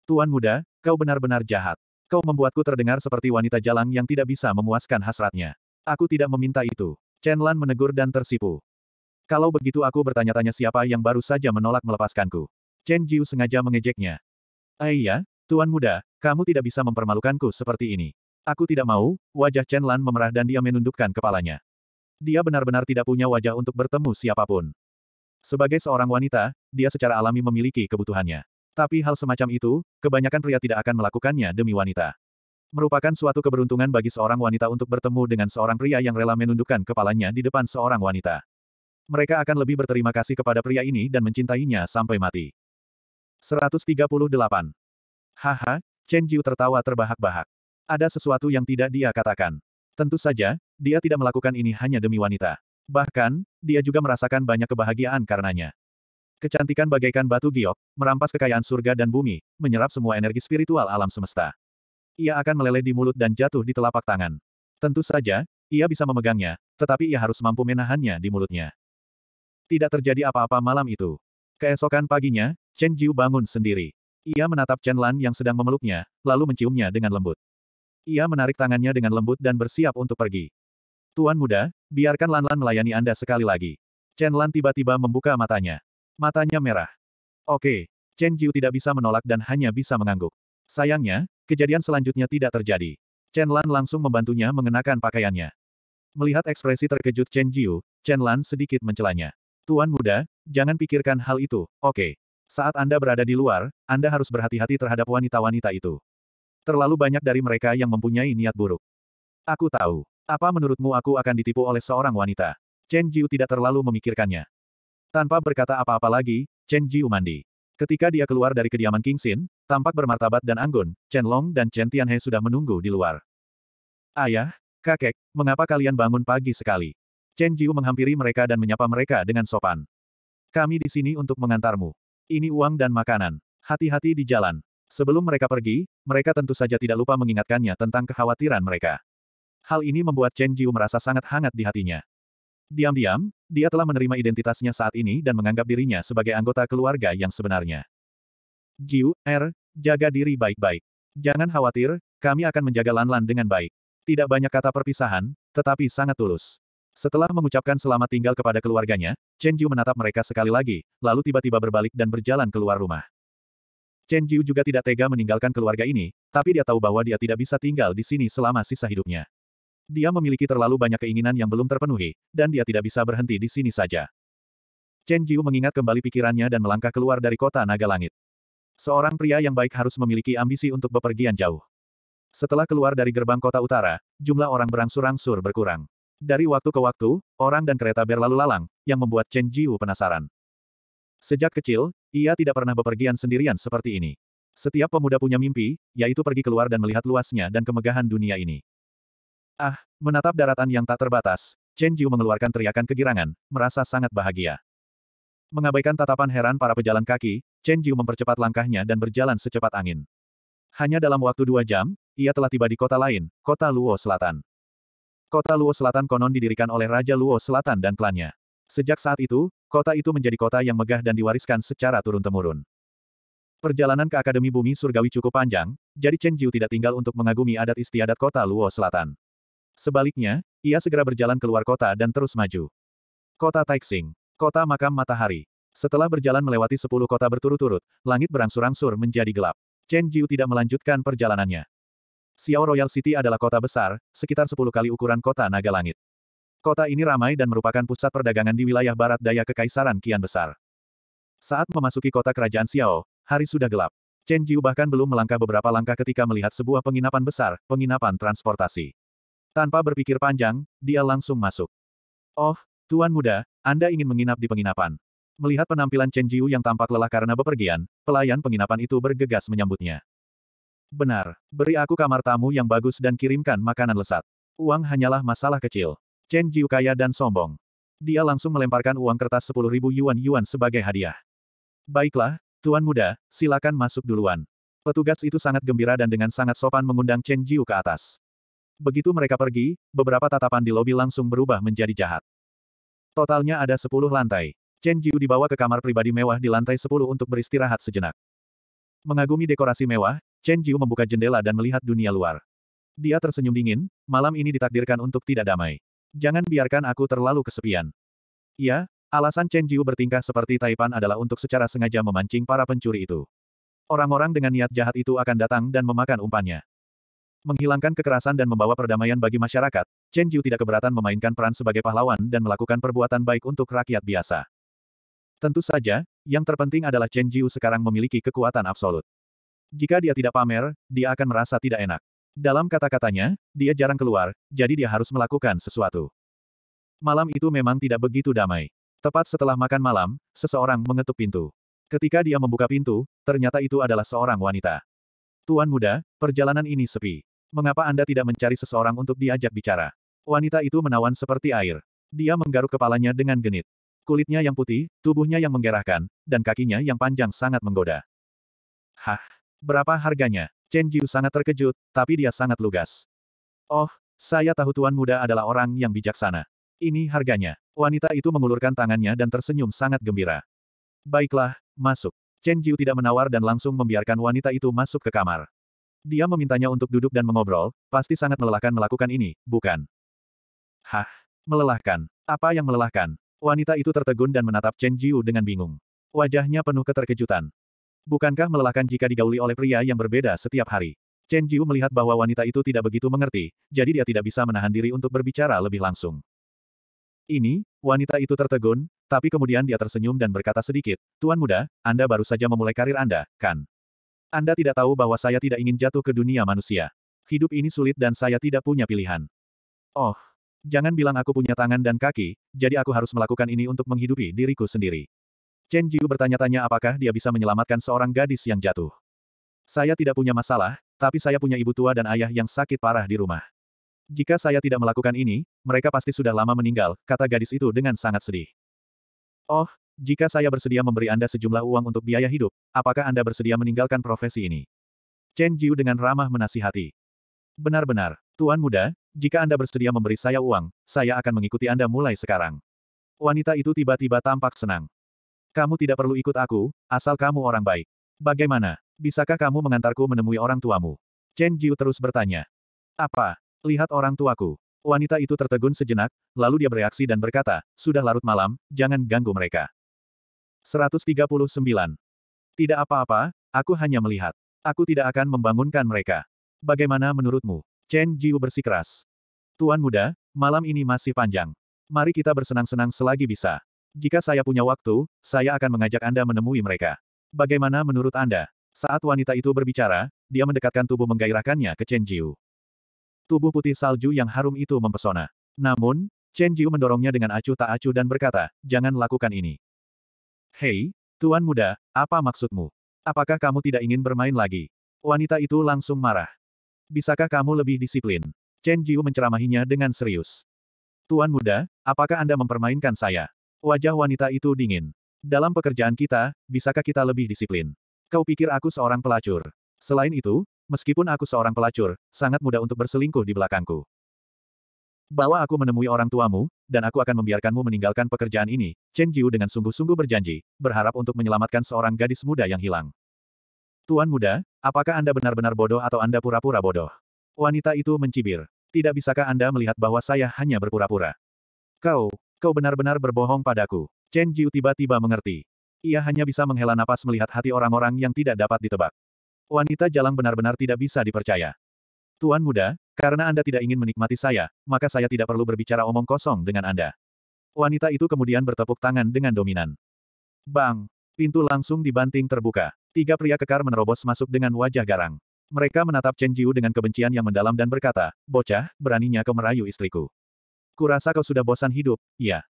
Tuan muda, kau benar-benar jahat. Kau membuatku terdengar seperti wanita jalang yang tidak bisa memuaskan hasratnya. Aku tidak meminta itu. Chen Lan menegur dan tersipu. Kalau begitu aku bertanya-tanya siapa yang baru saja menolak melepaskanku. Chen Jiu sengaja mengejeknya. Aiya, ah Tuan Muda, kamu tidak bisa mempermalukanku seperti ini. Aku tidak mau, wajah Chen Lan memerah dan dia menundukkan kepalanya. Dia benar-benar tidak punya wajah untuk bertemu siapapun. Sebagai seorang wanita, dia secara alami memiliki kebutuhannya. Tapi hal semacam itu, kebanyakan pria tidak akan melakukannya demi wanita. Merupakan suatu keberuntungan bagi seorang wanita untuk bertemu dengan seorang pria yang rela menundukkan kepalanya di depan seorang wanita. Mereka akan lebih berterima kasih kepada pria ini dan mencintainya sampai mati. 138. Haha, Chen Jiu tertawa terbahak-bahak. Ada sesuatu yang tidak dia katakan. Tentu saja, dia tidak melakukan ini hanya demi wanita. Bahkan, dia juga merasakan banyak kebahagiaan karenanya. Kecantikan bagaikan batu giok, merampas kekayaan surga dan bumi, menyerap semua energi spiritual alam semesta. Ia akan meleleh di mulut dan jatuh di telapak tangan. Tentu saja, ia bisa memegangnya, tetapi ia harus mampu menahannya di mulutnya. Tidak terjadi apa-apa malam itu. Keesokan paginya, Chen Jiu bangun sendiri. Ia menatap Chen Lan yang sedang memeluknya, lalu menciumnya dengan lembut. Ia menarik tangannya dengan lembut dan bersiap untuk pergi. Tuan muda, biarkan Lan Lan melayani Anda sekali lagi. Chen Lan tiba-tiba membuka matanya. Matanya merah. Oke, Chen Jiu tidak bisa menolak dan hanya bisa mengangguk. Sayangnya, kejadian selanjutnya tidak terjadi. Chen Lan langsung membantunya mengenakan pakaiannya. Melihat ekspresi terkejut Chen Jiu, Chen Lan sedikit mencelanya. Tuan muda, jangan pikirkan hal itu, oke. Okay. Saat Anda berada di luar, Anda harus berhati-hati terhadap wanita-wanita itu. Terlalu banyak dari mereka yang mempunyai niat buruk. Aku tahu. Apa menurutmu aku akan ditipu oleh seorang wanita? Chen Jiu tidak terlalu memikirkannya. Tanpa berkata apa-apa lagi, Chen Jiu mandi. Ketika dia keluar dari kediaman King Xin, tampak bermartabat dan anggun, Chen Long dan Chen Tianhe sudah menunggu di luar. Ayah, kakek, mengapa kalian bangun pagi sekali? Chen Jiu menghampiri mereka dan menyapa mereka dengan sopan. Kami di sini untuk mengantarmu. Ini uang dan makanan. Hati-hati di jalan. Sebelum mereka pergi, mereka tentu saja tidak lupa mengingatkannya tentang kekhawatiran mereka. Hal ini membuat Chen Jiu merasa sangat hangat di hatinya. Diam-diam, dia telah menerima identitasnya saat ini dan menganggap dirinya sebagai anggota keluarga yang sebenarnya. Jiu, Er, jaga diri baik-baik. Jangan khawatir, kami akan menjaga Lanlan -Lan dengan baik. Tidak banyak kata perpisahan, tetapi sangat tulus. Setelah mengucapkan selamat tinggal kepada keluarganya, Chen Jiu menatap mereka sekali lagi, lalu tiba-tiba berbalik dan berjalan keluar rumah. Chen Jiu juga tidak tega meninggalkan keluarga ini, tapi dia tahu bahwa dia tidak bisa tinggal di sini selama sisa hidupnya. Dia memiliki terlalu banyak keinginan yang belum terpenuhi, dan dia tidak bisa berhenti di sini saja. Chen Jiu mengingat kembali pikirannya dan melangkah keluar dari kota naga langit. Seorang pria yang baik harus memiliki ambisi untuk bepergian jauh. Setelah keluar dari gerbang kota utara, jumlah orang berangsur-angsur berkurang. Dari waktu ke waktu, orang dan kereta berlalu lalang, yang membuat Chen Jiu penasaran. Sejak kecil, ia tidak pernah bepergian sendirian seperti ini. Setiap pemuda punya mimpi, yaitu pergi keluar dan melihat luasnya dan kemegahan dunia ini. Ah, menatap daratan yang tak terbatas, Chen Jiu mengeluarkan teriakan kegirangan, merasa sangat bahagia. Mengabaikan tatapan heran para pejalan kaki, Chen Jiu mempercepat langkahnya dan berjalan secepat angin. Hanya dalam waktu dua jam, ia telah tiba di kota lain, kota Luo Selatan. Kota Luo Selatan konon didirikan oleh Raja Luo Selatan dan klannya. Sejak saat itu, kota itu menjadi kota yang megah dan diwariskan secara turun-temurun. Perjalanan ke Akademi Bumi Surgawi cukup panjang, jadi Chen Jiu tidak tinggal untuk mengagumi adat istiadat kota Luo Selatan. Sebaliknya, ia segera berjalan keluar kota dan terus maju. Kota Taixing, kota makam matahari. Setelah berjalan melewati sepuluh kota berturut-turut, langit berangsur-angsur menjadi gelap. Chen Jiu tidak melanjutkan perjalanannya. Xiao Royal City adalah kota besar, sekitar 10 kali ukuran kota naga langit. Kota ini ramai dan merupakan pusat perdagangan di wilayah barat daya Kekaisaran kian besar. Saat memasuki kota kerajaan Xiao, hari sudah gelap. Chen Jiu bahkan belum melangkah beberapa langkah ketika melihat sebuah penginapan besar, penginapan transportasi. Tanpa berpikir panjang, dia langsung masuk. Oh, Tuan Muda, Anda ingin menginap di penginapan. Melihat penampilan Chen Jiu yang tampak lelah karena bepergian, pelayan penginapan itu bergegas menyambutnya. Benar, beri aku kamar tamu yang bagus dan kirimkan makanan lesat. Uang hanyalah masalah kecil. Chen Jiu kaya dan sombong. Dia langsung melemparkan uang kertas 10.000 yuan-yuan sebagai hadiah. Baiklah, Tuan Muda, silakan masuk duluan. Petugas itu sangat gembira dan dengan sangat sopan mengundang Chen Jiu ke atas. Begitu mereka pergi, beberapa tatapan di lobi langsung berubah menjadi jahat. Totalnya ada 10 lantai. Chen Jiu dibawa ke kamar pribadi mewah di lantai 10 untuk beristirahat sejenak. Mengagumi dekorasi mewah, Chen Jiu membuka jendela dan melihat dunia luar. Dia tersenyum dingin, malam ini ditakdirkan untuk tidak damai. Jangan biarkan aku terlalu kesepian. Iya, alasan Chen Jiu bertingkah seperti Taipan adalah untuk secara sengaja memancing para pencuri itu. Orang-orang dengan niat jahat itu akan datang dan memakan umpannya. Menghilangkan kekerasan dan membawa perdamaian bagi masyarakat, Chen Jiu tidak keberatan memainkan peran sebagai pahlawan dan melakukan perbuatan baik untuk rakyat biasa. Tentu saja, yang terpenting adalah Chen Jiu sekarang memiliki kekuatan absolut. Jika dia tidak pamer, dia akan merasa tidak enak. Dalam kata-katanya, dia jarang keluar, jadi dia harus melakukan sesuatu. Malam itu memang tidak begitu damai. Tepat setelah makan malam, seseorang mengetuk pintu. Ketika dia membuka pintu, ternyata itu adalah seorang wanita. Tuan muda, perjalanan ini sepi. Mengapa Anda tidak mencari seseorang untuk diajak bicara? Wanita itu menawan seperti air. Dia menggaruk kepalanya dengan genit. Kulitnya yang putih, tubuhnya yang menggerahkan, dan kakinya yang panjang sangat menggoda. Hah? Berapa harganya? Chen Jiu sangat terkejut, tapi dia sangat lugas. Oh, saya tahu Tuan Muda adalah orang yang bijaksana. Ini harganya. Wanita itu mengulurkan tangannya dan tersenyum sangat gembira. Baiklah, masuk. Chen Jiu tidak menawar dan langsung membiarkan wanita itu masuk ke kamar. Dia memintanya untuk duduk dan mengobrol, pasti sangat melelahkan melakukan ini, bukan? Hah? Melelahkan. Apa yang melelahkan? Wanita itu tertegun dan menatap Chen Jiu dengan bingung. Wajahnya penuh keterkejutan. Bukankah melelahkan jika digauli oleh pria yang berbeda setiap hari? Chen Jiu melihat bahwa wanita itu tidak begitu mengerti, jadi dia tidak bisa menahan diri untuk berbicara lebih langsung. Ini, wanita itu tertegun, tapi kemudian dia tersenyum dan berkata sedikit, Tuan muda, Anda baru saja memulai karir Anda, kan? Anda tidak tahu bahwa saya tidak ingin jatuh ke dunia manusia. Hidup ini sulit dan saya tidak punya pilihan. Oh, Jangan bilang aku punya tangan dan kaki, jadi aku harus melakukan ini untuk menghidupi diriku sendiri. Chen Jiu bertanya-tanya apakah dia bisa menyelamatkan seorang gadis yang jatuh. Saya tidak punya masalah, tapi saya punya ibu tua dan ayah yang sakit parah di rumah. Jika saya tidak melakukan ini, mereka pasti sudah lama meninggal, kata gadis itu dengan sangat sedih. Oh, jika saya bersedia memberi Anda sejumlah uang untuk biaya hidup, apakah Anda bersedia meninggalkan profesi ini? Chen Jiu dengan ramah menasihati. Benar-benar, Tuan muda, jika Anda bersedia memberi saya uang, saya akan mengikuti Anda mulai sekarang. Wanita itu tiba-tiba tampak senang. Kamu tidak perlu ikut aku, asal kamu orang baik. Bagaimana? Bisakah kamu mengantarku menemui orang tuamu? Chen Jiu terus bertanya. Apa? Lihat orang tuaku. Wanita itu tertegun sejenak, lalu dia bereaksi dan berkata, sudah larut malam, jangan ganggu mereka. 139. Tidak apa-apa, aku hanya melihat. Aku tidak akan membangunkan mereka. Bagaimana menurutmu? Chen Jiu bersikeras. Tuan muda, malam ini masih panjang. Mari kita bersenang-senang selagi bisa. Jika saya punya waktu, saya akan mengajak Anda menemui mereka. Bagaimana menurut Anda? Saat wanita itu berbicara, dia mendekatkan tubuh menggairahkannya ke Chen Jiu. Tubuh putih salju yang harum itu mempesona. Namun, Chen Jiu mendorongnya dengan acuh tak acuh dan berkata, jangan lakukan ini. Hei, tuan muda, apa maksudmu? Apakah kamu tidak ingin bermain lagi? Wanita itu langsung marah. Bisakah kamu lebih disiplin? Chen Jiu menceramahinya dengan serius. Tuan muda, apakah Anda mempermainkan saya? Wajah wanita itu dingin. Dalam pekerjaan kita, bisakah kita lebih disiplin? Kau pikir aku seorang pelacur? Selain itu, meskipun aku seorang pelacur, sangat mudah untuk berselingkuh di belakangku. Bawa aku menemui orang tuamu, dan aku akan membiarkanmu meninggalkan pekerjaan ini, Chen Jiu dengan sungguh-sungguh berjanji, berharap untuk menyelamatkan seorang gadis muda yang hilang. Tuan muda, Apakah Anda benar-benar bodoh atau Anda pura-pura bodoh? Wanita itu mencibir. Tidak bisakah Anda melihat bahwa saya hanya berpura-pura? Kau, kau benar-benar berbohong padaku. Chen Jiu tiba-tiba mengerti. Ia hanya bisa menghela napas melihat hati orang-orang yang tidak dapat ditebak. Wanita jalang benar-benar tidak bisa dipercaya. Tuan muda, karena Anda tidak ingin menikmati saya, maka saya tidak perlu berbicara omong kosong dengan Anda. Wanita itu kemudian bertepuk tangan dengan dominan. Bang! Pintu langsung dibanting terbuka. Tiga pria kekar menerobos masuk dengan wajah garang. Mereka menatap Chen Jiu dengan kebencian yang mendalam dan berkata, Bocah, beraninya kau merayu istriku. Kurasa kau sudah bosan hidup, ya.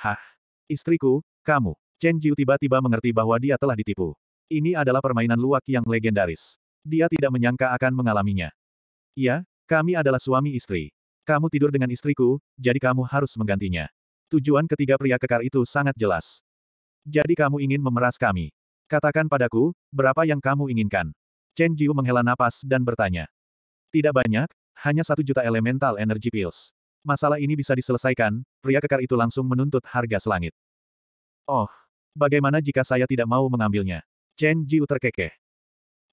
Hah? Istriku, kamu. Chen Jiu tiba-tiba mengerti bahwa dia telah ditipu. Ini adalah permainan luak yang legendaris. Dia tidak menyangka akan mengalaminya. Ya, kami adalah suami istri. Kamu tidur dengan istriku, jadi kamu harus menggantinya. Tujuan ketiga pria kekar itu sangat jelas. Jadi kamu ingin memeras kami. Katakan padaku, berapa yang kamu inginkan? Chen Jiu menghela napas dan bertanya. Tidak banyak, hanya satu juta elemental energy pills. Masalah ini bisa diselesaikan, pria kekar itu langsung menuntut harga selangit. Oh, bagaimana jika saya tidak mau mengambilnya? Chen Jiu terkekeh.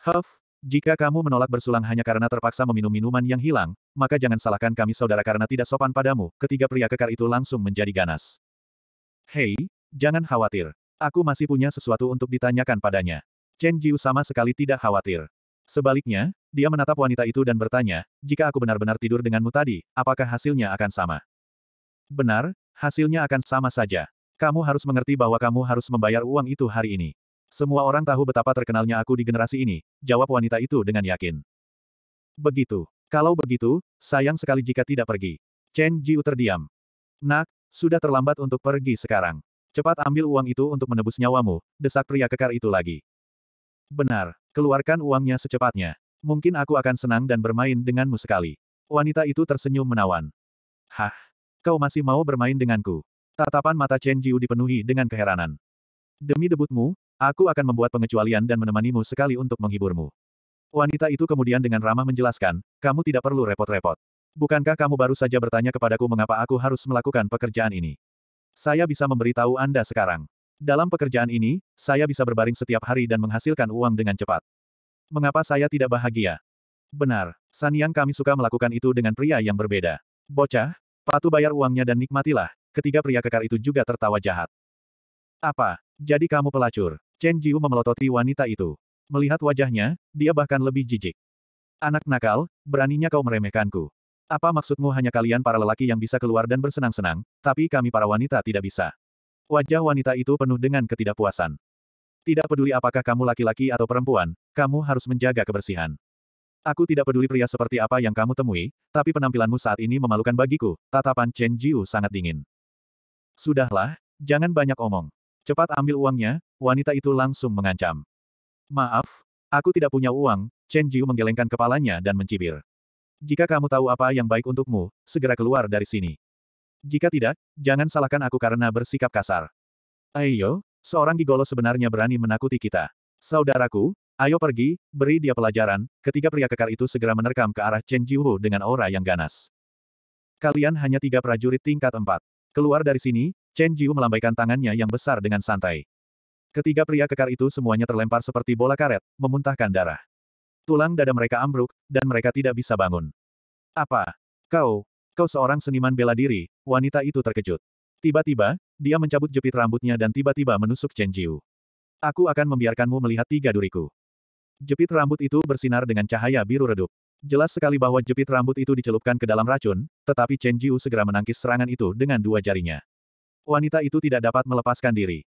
Huff, jika kamu menolak bersulang hanya karena terpaksa meminum minuman yang hilang, maka jangan salahkan kami saudara karena tidak sopan padamu. Ketiga pria kekar itu langsung menjadi ganas. Hei, Jangan khawatir. Aku masih punya sesuatu untuk ditanyakan padanya. Chen Jiu sama sekali tidak khawatir. Sebaliknya, dia menatap wanita itu dan bertanya, jika aku benar-benar tidur denganmu tadi, apakah hasilnya akan sama? Benar, hasilnya akan sama saja. Kamu harus mengerti bahwa kamu harus membayar uang itu hari ini. Semua orang tahu betapa terkenalnya aku di generasi ini, jawab wanita itu dengan yakin. Begitu. Kalau begitu, sayang sekali jika tidak pergi. Chen Jiu terdiam. Nak, sudah terlambat untuk pergi sekarang. Cepat ambil uang itu untuk menebus nyawamu, desak pria kekar itu lagi. Benar, keluarkan uangnya secepatnya. Mungkin aku akan senang dan bermain denganmu sekali. Wanita itu tersenyum menawan. Hah, kau masih mau bermain denganku? Tatapan mata Chen Jiu dipenuhi dengan keheranan. Demi debutmu, aku akan membuat pengecualian dan menemanimu sekali untuk menghiburmu. Wanita itu kemudian dengan ramah menjelaskan, kamu tidak perlu repot-repot. Bukankah kamu baru saja bertanya kepadaku mengapa aku harus melakukan pekerjaan ini? Saya bisa memberitahu Anda sekarang. Dalam pekerjaan ini, saya bisa berbaring setiap hari dan menghasilkan uang dengan cepat. Mengapa saya tidak bahagia? Benar, San Yang kami suka melakukan itu dengan pria yang berbeda. Bocah, patuh bayar uangnya dan nikmatilah, ketiga pria kekar itu juga tertawa jahat. Apa? Jadi kamu pelacur? Chen Jiu memelototi wanita itu. Melihat wajahnya, dia bahkan lebih jijik. Anak nakal, beraninya kau meremehkanku. Apa maksudmu hanya kalian para lelaki yang bisa keluar dan bersenang-senang, tapi kami para wanita tidak bisa. Wajah wanita itu penuh dengan ketidakpuasan. Tidak peduli apakah kamu laki-laki atau perempuan, kamu harus menjaga kebersihan. Aku tidak peduli pria seperti apa yang kamu temui, tapi penampilanmu saat ini memalukan bagiku, tatapan Chen Jiu sangat dingin. Sudahlah, jangan banyak omong. Cepat ambil uangnya, wanita itu langsung mengancam. Maaf, aku tidak punya uang, Chen Jiu menggelengkan kepalanya dan mencibir. Jika kamu tahu apa yang baik untukmu, segera keluar dari sini. Jika tidak, jangan salahkan aku karena bersikap kasar. Ayo, seorang gigolo sebenarnya berani menakuti kita. Saudaraku, ayo pergi, beri dia pelajaran, ketiga pria kekar itu segera menerkam ke arah Chen Jiuhu dengan aura yang ganas. Kalian hanya tiga prajurit tingkat empat. Keluar dari sini, Chen Jiu melambaikan tangannya yang besar dengan santai. Ketiga pria kekar itu semuanya terlempar seperti bola karet, memuntahkan darah. Tulang dada mereka ambruk, dan mereka tidak bisa bangun. Apa? Kau, kau seorang seniman bela diri, wanita itu terkejut. Tiba-tiba, dia mencabut jepit rambutnya dan tiba-tiba menusuk Chen Jiu. Aku akan membiarkanmu melihat tiga duriku. Jepit rambut itu bersinar dengan cahaya biru redup. Jelas sekali bahwa jepit rambut itu dicelupkan ke dalam racun, tetapi Chen Jiu segera menangkis serangan itu dengan dua jarinya. Wanita itu tidak dapat melepaskan diri.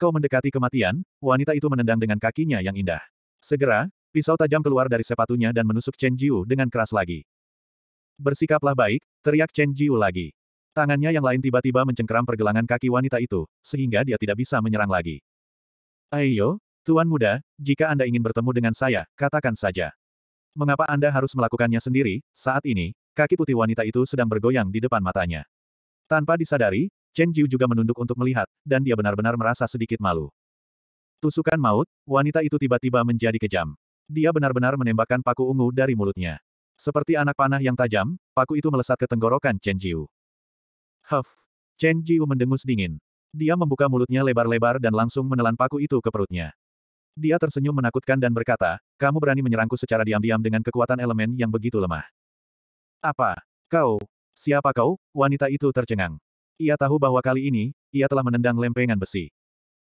Kau mendekati kematian, wanita itu menendang dengan kakinya yang indah. Segera, Pisau tajam keluar dari sepatunya dan menusuk Chen Jiu dengan keras lagi. Bersikaplah baik, teriak Chen Jiu lagi. Tangannya yang lain tiba-tiba mencengkeram pergelangan kaki wanita itu, sehingga dia tidak bisa menyerang lagi. Ayo, Tuan Muda, jika Anda ingin bertemu dengan saya, katakan saja. Mengapa Anda harus melakukannya sendiri, saat ini, kaki putih wanita itu sedang bergoyang di depan matanya. Tanpa disadari, Chen Jiu juga menunduk untuk melihat, dan dia benar-benar merasa sedikit malu. Tusukan maut, wanita itu tiba-tiba menjadi kejam. Dia benar-benar menembakkan paku ungu dari mulutnya. Seperti anak panah yang tajam, paku itu melesat ke tenggorokan Chen Jiu. Huff! Chen Jiu mendengus dingin. Dia membuka mulutnya lebar-lebar dan langsung menelan paku itu ke perutnya. Dia tersenyum menakutkan dan berkata, kamu berani menyerangku secara diam-diam dengan kekuatan elemen yang begitu lemah. Apa? Kau? Siapa kau? Wanita itu tercengang. Ia tahu bahwa kali ini, ia telah menendang lempengan besi.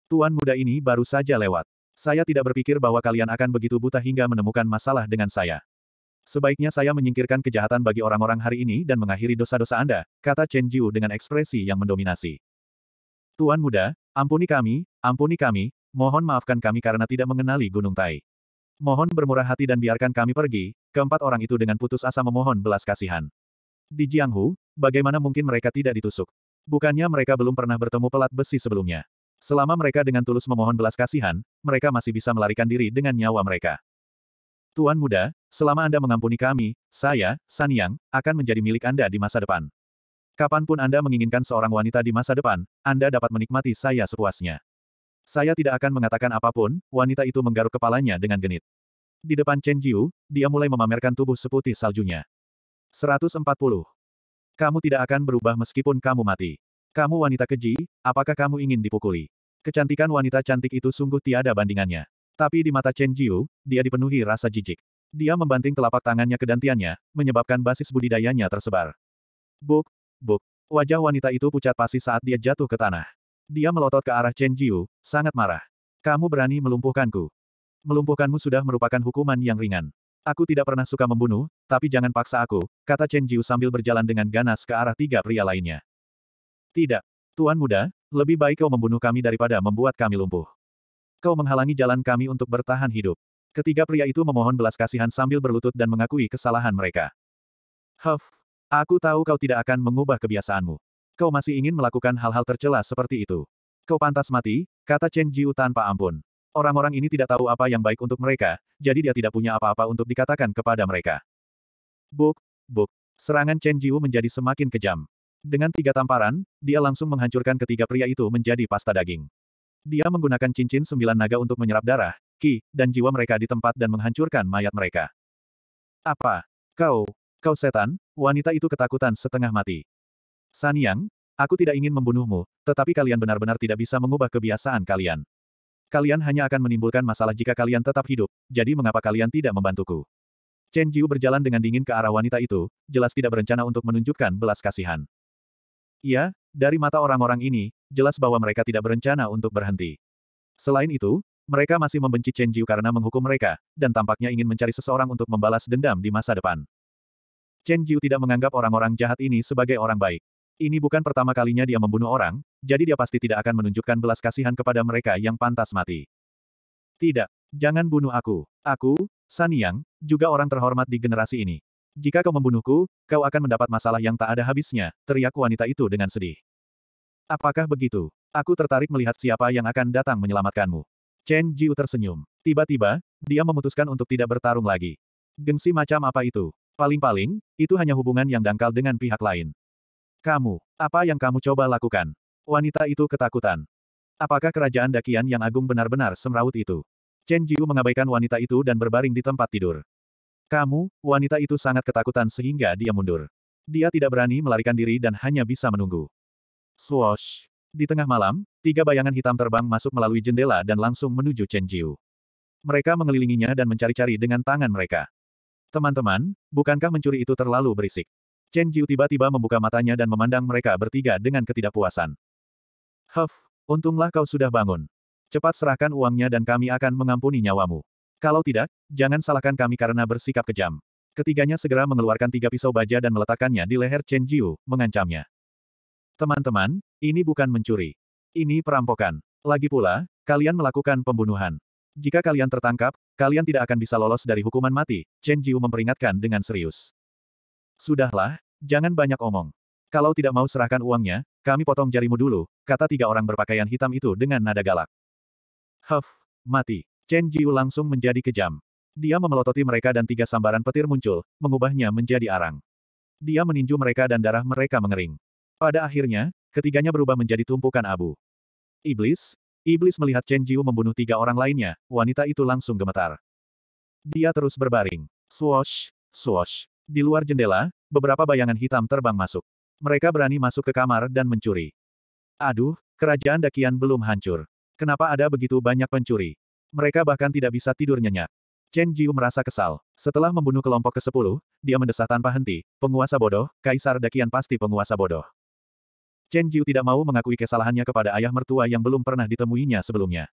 Tuan muda ini baru saja lewat. Saya tidak berpikir bahwa kalian akan begitu buta hingga menemukan masalah dengan saya. Sebaiknya saya menyingkirkan kejahatan bagi orang-orang hari ini dan mengakhiri dosa-dosa Anda, kata Chen Jiu dengan ekspresi yang mendominasi. Tuan muda, ampuni kami, ampuni kami, mohon maafkan kami karena tidak mengenali Gunung Tai. Mohon bermurah hati dan biarkan kami pergi, keempat orang itu dengan putus asa memohon belas kasihan. Di Jianghu, bagaimana mungkin mereka tidak ditusuk? Bukannya mereka belum pernah bertemu pelat besi sebelumnya. Selama mereka dengan tulus memohon belas kasihan, mereka masih bisa melarikan diri dengan nyawa mereka. Tuan muda, selama Anda mengampuni kami, saya, San Yang, akan menjadi milik Anda di masa depan. Kapanpun Anda menginginkan seorang wanita di masa depan, Anda dapat menikmati saya sepuasnya. Saya tidak akan mengatakan apapun, wanita itu menggaruk kepalanya dengan genit. Di depan Chen Jiu, dia mulai memamerkan tubuh seputih saljunya. 140. Kamu tidak akan berubah meskipun kamu mati. Kamu wanita keji, apakah kamu ingin dipukuli? Kecantikan wanita cantik itu sungguh tiada bandingannya. Tapi di mata Chen Jiu, dia dipenuhi rasa jijik. Dia membanting telapak tangannya ke dantiannya, menyebabkan basis budidayanya tersebar. Buk, buk. Wajah wanita itu pucat pasi saat dia jatuh ke tanah. Dia melotot ke arah Chen Jiu, sangat marah. Kamu berani melumpuhkanku. Melumpuhkanmu sudah merupakan hukuman yang ringan. Aku tidak pernah suka membunuh, tapi jangan paksa aku, kata Chen Jiu sambil berjalan dengan ganas ke arah tiga pria lainnya. Tidak. Tuan muda, lebih baik kau membunuh kami daripada membuat kami lumpuh. Kau menghalangi jalan kami untuk bertahan hidup. Ketiga pria itu memohon belas kasihan sambil berlutut dan mengakui kesalahan mereka. Huff, aku tahu kau tidak akan mengubah kebiasaanmu. Kau masih ingin melakukan hal-hal tercela seperti itu. Kau pantas mati, kata Chen Jiu tanpa ampun. Orang-orang ini tidak tahu apa yang baik untuk mereka, jadi dia tidak punya apa-apa untuk dikatakan kepada mereka. Buk, buk. Serangan Chen Jiu menjadi semakin kejam. Dengan tiga tamparan, dia langsung menghancurkan ketiga pria itu menjadi pasta daging. Dia menggunakan cincin sembilan naga untuk menyerap darah, ki, dan jiwa mereka di tempat dan menghancurkan mayat mereka. Apa? Kau, kau setan, wanita itu ketakutan setengah mati. San Yang, aku tidak ingin membunuhmu, tetapi kalian benar-benar tidak bisa mengubah kebiasaan kalian. Kalian hanya akan menimbulkan masalah jika kalian tetap hidup, jadi mengapa kalian tidak membantuku? Chen Jiu berjalan dengan dingin ke arah wanita itu, jelas tidak berencana untuk menunjukkan belas kasihan. Iya, dari mata orang-orang ini, jelas bahwa mereka tidak berencana untuk berhenti. Selain itu, mereka masih membenci Chen Jiu karena menghukum mereka, dan tampaknya ingin mencari seseorang untuk membalas dendam di masa depan. Chen Jiu tidak menganggap orang-orang jahat ini sebagai orang baik. Ini bukan pertama kalinya dia membunuh orang, jadi dia pasti tidak akan menunjukkan belas kasihan kepada mereka yang pantas mati. Tidak, jangan bunuh aku. Aku, San Yang, juga orang terhormat di generasi ini. Jika kau membunuhku, kau akan mendapat masalah yang tak ada habisnya, teriak wanita itu dengan sedih. Apakah begitu? Aku tertarik melihat siapa yang akan datang menyelamatkanmu. Chen Jiu tersenyum. Tiba-tiba, dia memutuskan untuk tidak bertarung lagi. Gengsi macam apa itu? Paling-paling, itu hanya hubungan yang dangkal dengan pihak lain. Kamu, apa yang kamu coba lakukan? Wanita itu ketakutan. Apakah kerajaan Dakian yang agung benar-benar semraut itu? Chen Jiu mengabaikan wanita itu dan berbaring di tempat tidur. Kamu, wanita itu sangat ketakutan sehingga dia mundur. Dia tidak berani melarikan diri dan hanya bisa menunggu. Swoosh. Di tengah malam, tiga bayangan hitam terbang masuk melalui jendela dan langsung menuju Chen Jiu. Mereka mengelilinginya dan mencari-cari dengan tangan mereka. Teman-teman, bukankah mencuri itu terlalu berisik? Chen Jiu tiba-tiba membuka matanya dan memandang mereka bertiga dengan ketidakpuasan. Huff, untunglah kau sudah bangun. Cepat serahkan uangnya dan kami akan mengampuni nyawamu. Kalau tidak, jangan salahkan kami karena bersikap kejam. Ketiganya segera mengeluarkan tiga pisau baja dan meletakkannya di leher Chen Jiu, mengancamnya. Teman-teman, ini bukan mencuri. Ini perampokan. Lagi pula, kalian melakukan pembunuhan. Jika kalian tertangkap, kalian tidak akan bisa lolos dari hukuman mati, Chen Jiu memperingatkan dengan serius. Sudahlah, jangan banyak omong. Kalau tidak mau serahkan uangnya, kami potong jarimu dulu, kata tiga orang berpakaian hitam itu dengan nada galak. Huff, mati. Chen Jiu langsung menjadi kejam. Dia memelototi mereka dan tiga sambaran petir muncul, mengubahnya menjadi arang. Dia meninju mereka dan darah mereka mengering. Pada akhirnya, ketiganya berubah menjadi tumpukan abu. Iblis? Iblis melihat Chen Jiu membunuh tiga orang lainnya, wanita itu langsung gemetar. Dia terus berbaring. Swosh, swosh. Di luar jendela, beberapa bayangan hitam terbang masuk. Mereka berani masuk ke kamar dan mencuri. Aduh, kerajaan Dakian belum hancur. Kenapa ada begitu banyak pencuri? Mereka bahkan tidak bisa tidur nyenyak. Chen Jiu merasa kesal. Setelah membunuh kelompok ke-10, dia mendesah tanpa henti. Penguasa bodoh, Kaisar Dakian pasti penguasa bodoh. Chen Jiu tidak mau mengakui kesalahannya kepada ayah mertua yang belum pernah ditemuinya sebelumnya.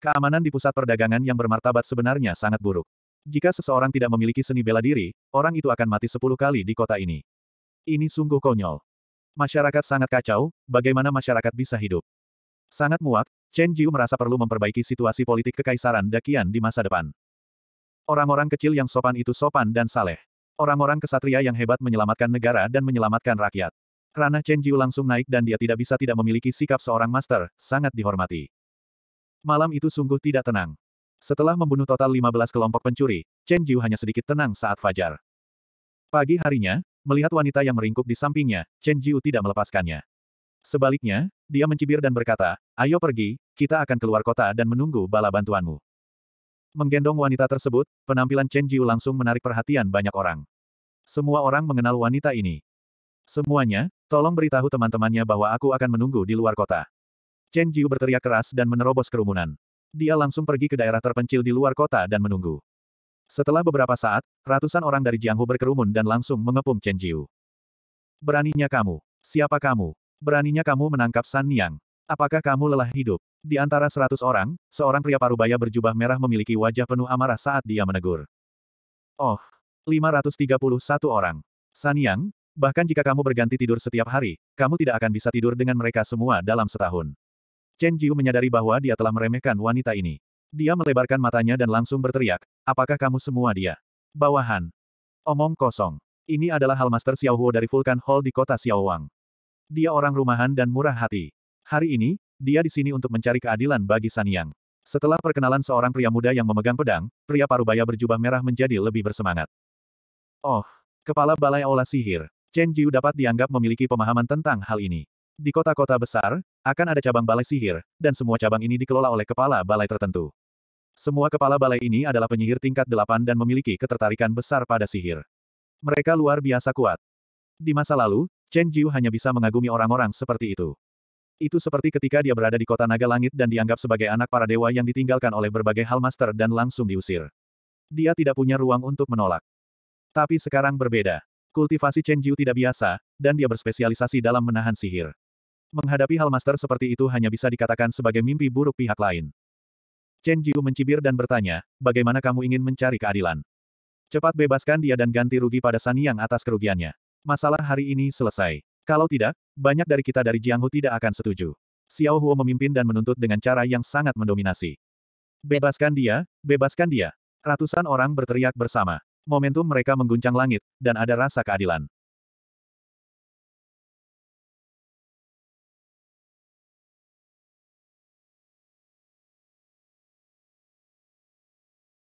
Keamanan di pusat perdagangan yang bermartabat sebenarnya sangat buruk. Jika seseorang tidak memiliki seni bela diri, orang itu akan mati sepuluh kali di kota ini. Ini sungguh konyol. Masyarakat sangat kacau, bagaimana masyarakat bisa hidup? Sangat muak, Chen Jiu merasa perlu memperbaiki situasi politik Kekaisaran Dakian di masa depan. Orang-orang kecil yang sopan itu sopan dan saleh. Orang-orang kesatria yang hebat menyelamatkan negara dan menyelamatkan rakyat. Ranah Chen Jiu langsung naik dan dia tidak bisa tidak memiliki sikap seorang master, sangat dihormati. Malam itu sungguh tidak tenang. Setelah membunuh total 15 kelompok pencuri, Chen Jiu hanya sedikit tenang saat fajar. Pagi harinya, melihat wanita yang meringkuk di sampingnya, Chen Jiu tidak melepaskannya. Sebaliknya, dia mencibir dan berkata, ayo pergi, kita akan keluar kota dan menunggu bala bantuanmu. Menggendong wanita tersebut, penampilan Chen Jiu langsung menarik perhatian banyak orang. Semua orang mengenal wanita ini. Semuanya, tolong beritahu teman-temannya bahwa aku akan menunggu di luar kota. Chen Jiu berteriak keras dan menerobos kerumunan. Dia langsung pergi ke daerah terpencil di luar kota dan menunggu. Setelah beberapa saat, ratusan orang dari Jianghu berkerumun dan langsung mengepung Chen Jiu. Beraninya kamu. Siapa kamu? Beraninya kamu menangkap San Niang. Apakah kamu lelah hidup? Di antara seratus orang, seorang pria parubaya berjubah merah memiliki wajah penuh amarah saat dia menegur. Oh, 531 orang. San Yang, bahkan jika kamu berganti tidur setiap hari, kamu tidak akan bisa tidur dengan mereka semua dalam setahun. Chen Jiu menyadari bahwa dia telah meremehkan wanita ini. Dia melebarkan matanya dan langsung berteriak, apakah kamu semua dia? Bawahan. Omong kosong. Ini adalah hal Master Xiaohuo dari Vulkan Hall di kota Xiaowang. Dia orang rumahan dan murah hati. Hari ini, dia di sini untuk mencari keadilan bagi San Yang. Setelah perkenalan seorang pria muda yang memegang pedang, pria parubaya berjubah merah menjadi lebih bersemangat. Oh, kepala balai olah sihir. Chen Jiu dapat dianggap memiliki pemahaman tentang hal ini. Di kota-kota besar, akan ada cabang balai sihir, dan semua cabang ini dikelola oleh kepala balai tertentu. Semua kepala balai ini adalah penyihir tingkat delapan dan memiliki ketertarikan besar pada sihir. Mereka luar biasa kuat. Di masa lalu, Chen Jiu hanya bisa mengagumi orang-orang seperti itu. Itu seperti ketika dia berada di kota naga langit dan dianggap sebagai anak para dewa yang ditinggalkan oleh berbagai hal master dan langsung diusir. Dia tidak punya ruang untuk menolak. Tapi sekarang berbeda. Kultivasi Chen Jiu tidak biasa, dan dia berspesialisasi dalam menahan sihir. Menghadapi hal master seperti itu hanya bisa dikatakan sebagai mimpi buruk pihak lain. Chen Jiu mencibir dan bertanya, bagaimana kamu ingin mencari keadilan? Cepat bebaskan dia dan ganti rugi pada San atas kerugiannya. Masalah hari ini selesai. Kalau tidak, banyak dari kita dari Jianghu tidak akan setuju. Xiao Huo memimpin dan menuntut dengan cara yang sangat mendominasi. Bebaskan dia, bebaskan dia. Ratusan orang berteriak bersama. Momentum mereka mengguncang langit, dan ada rasa keadilan.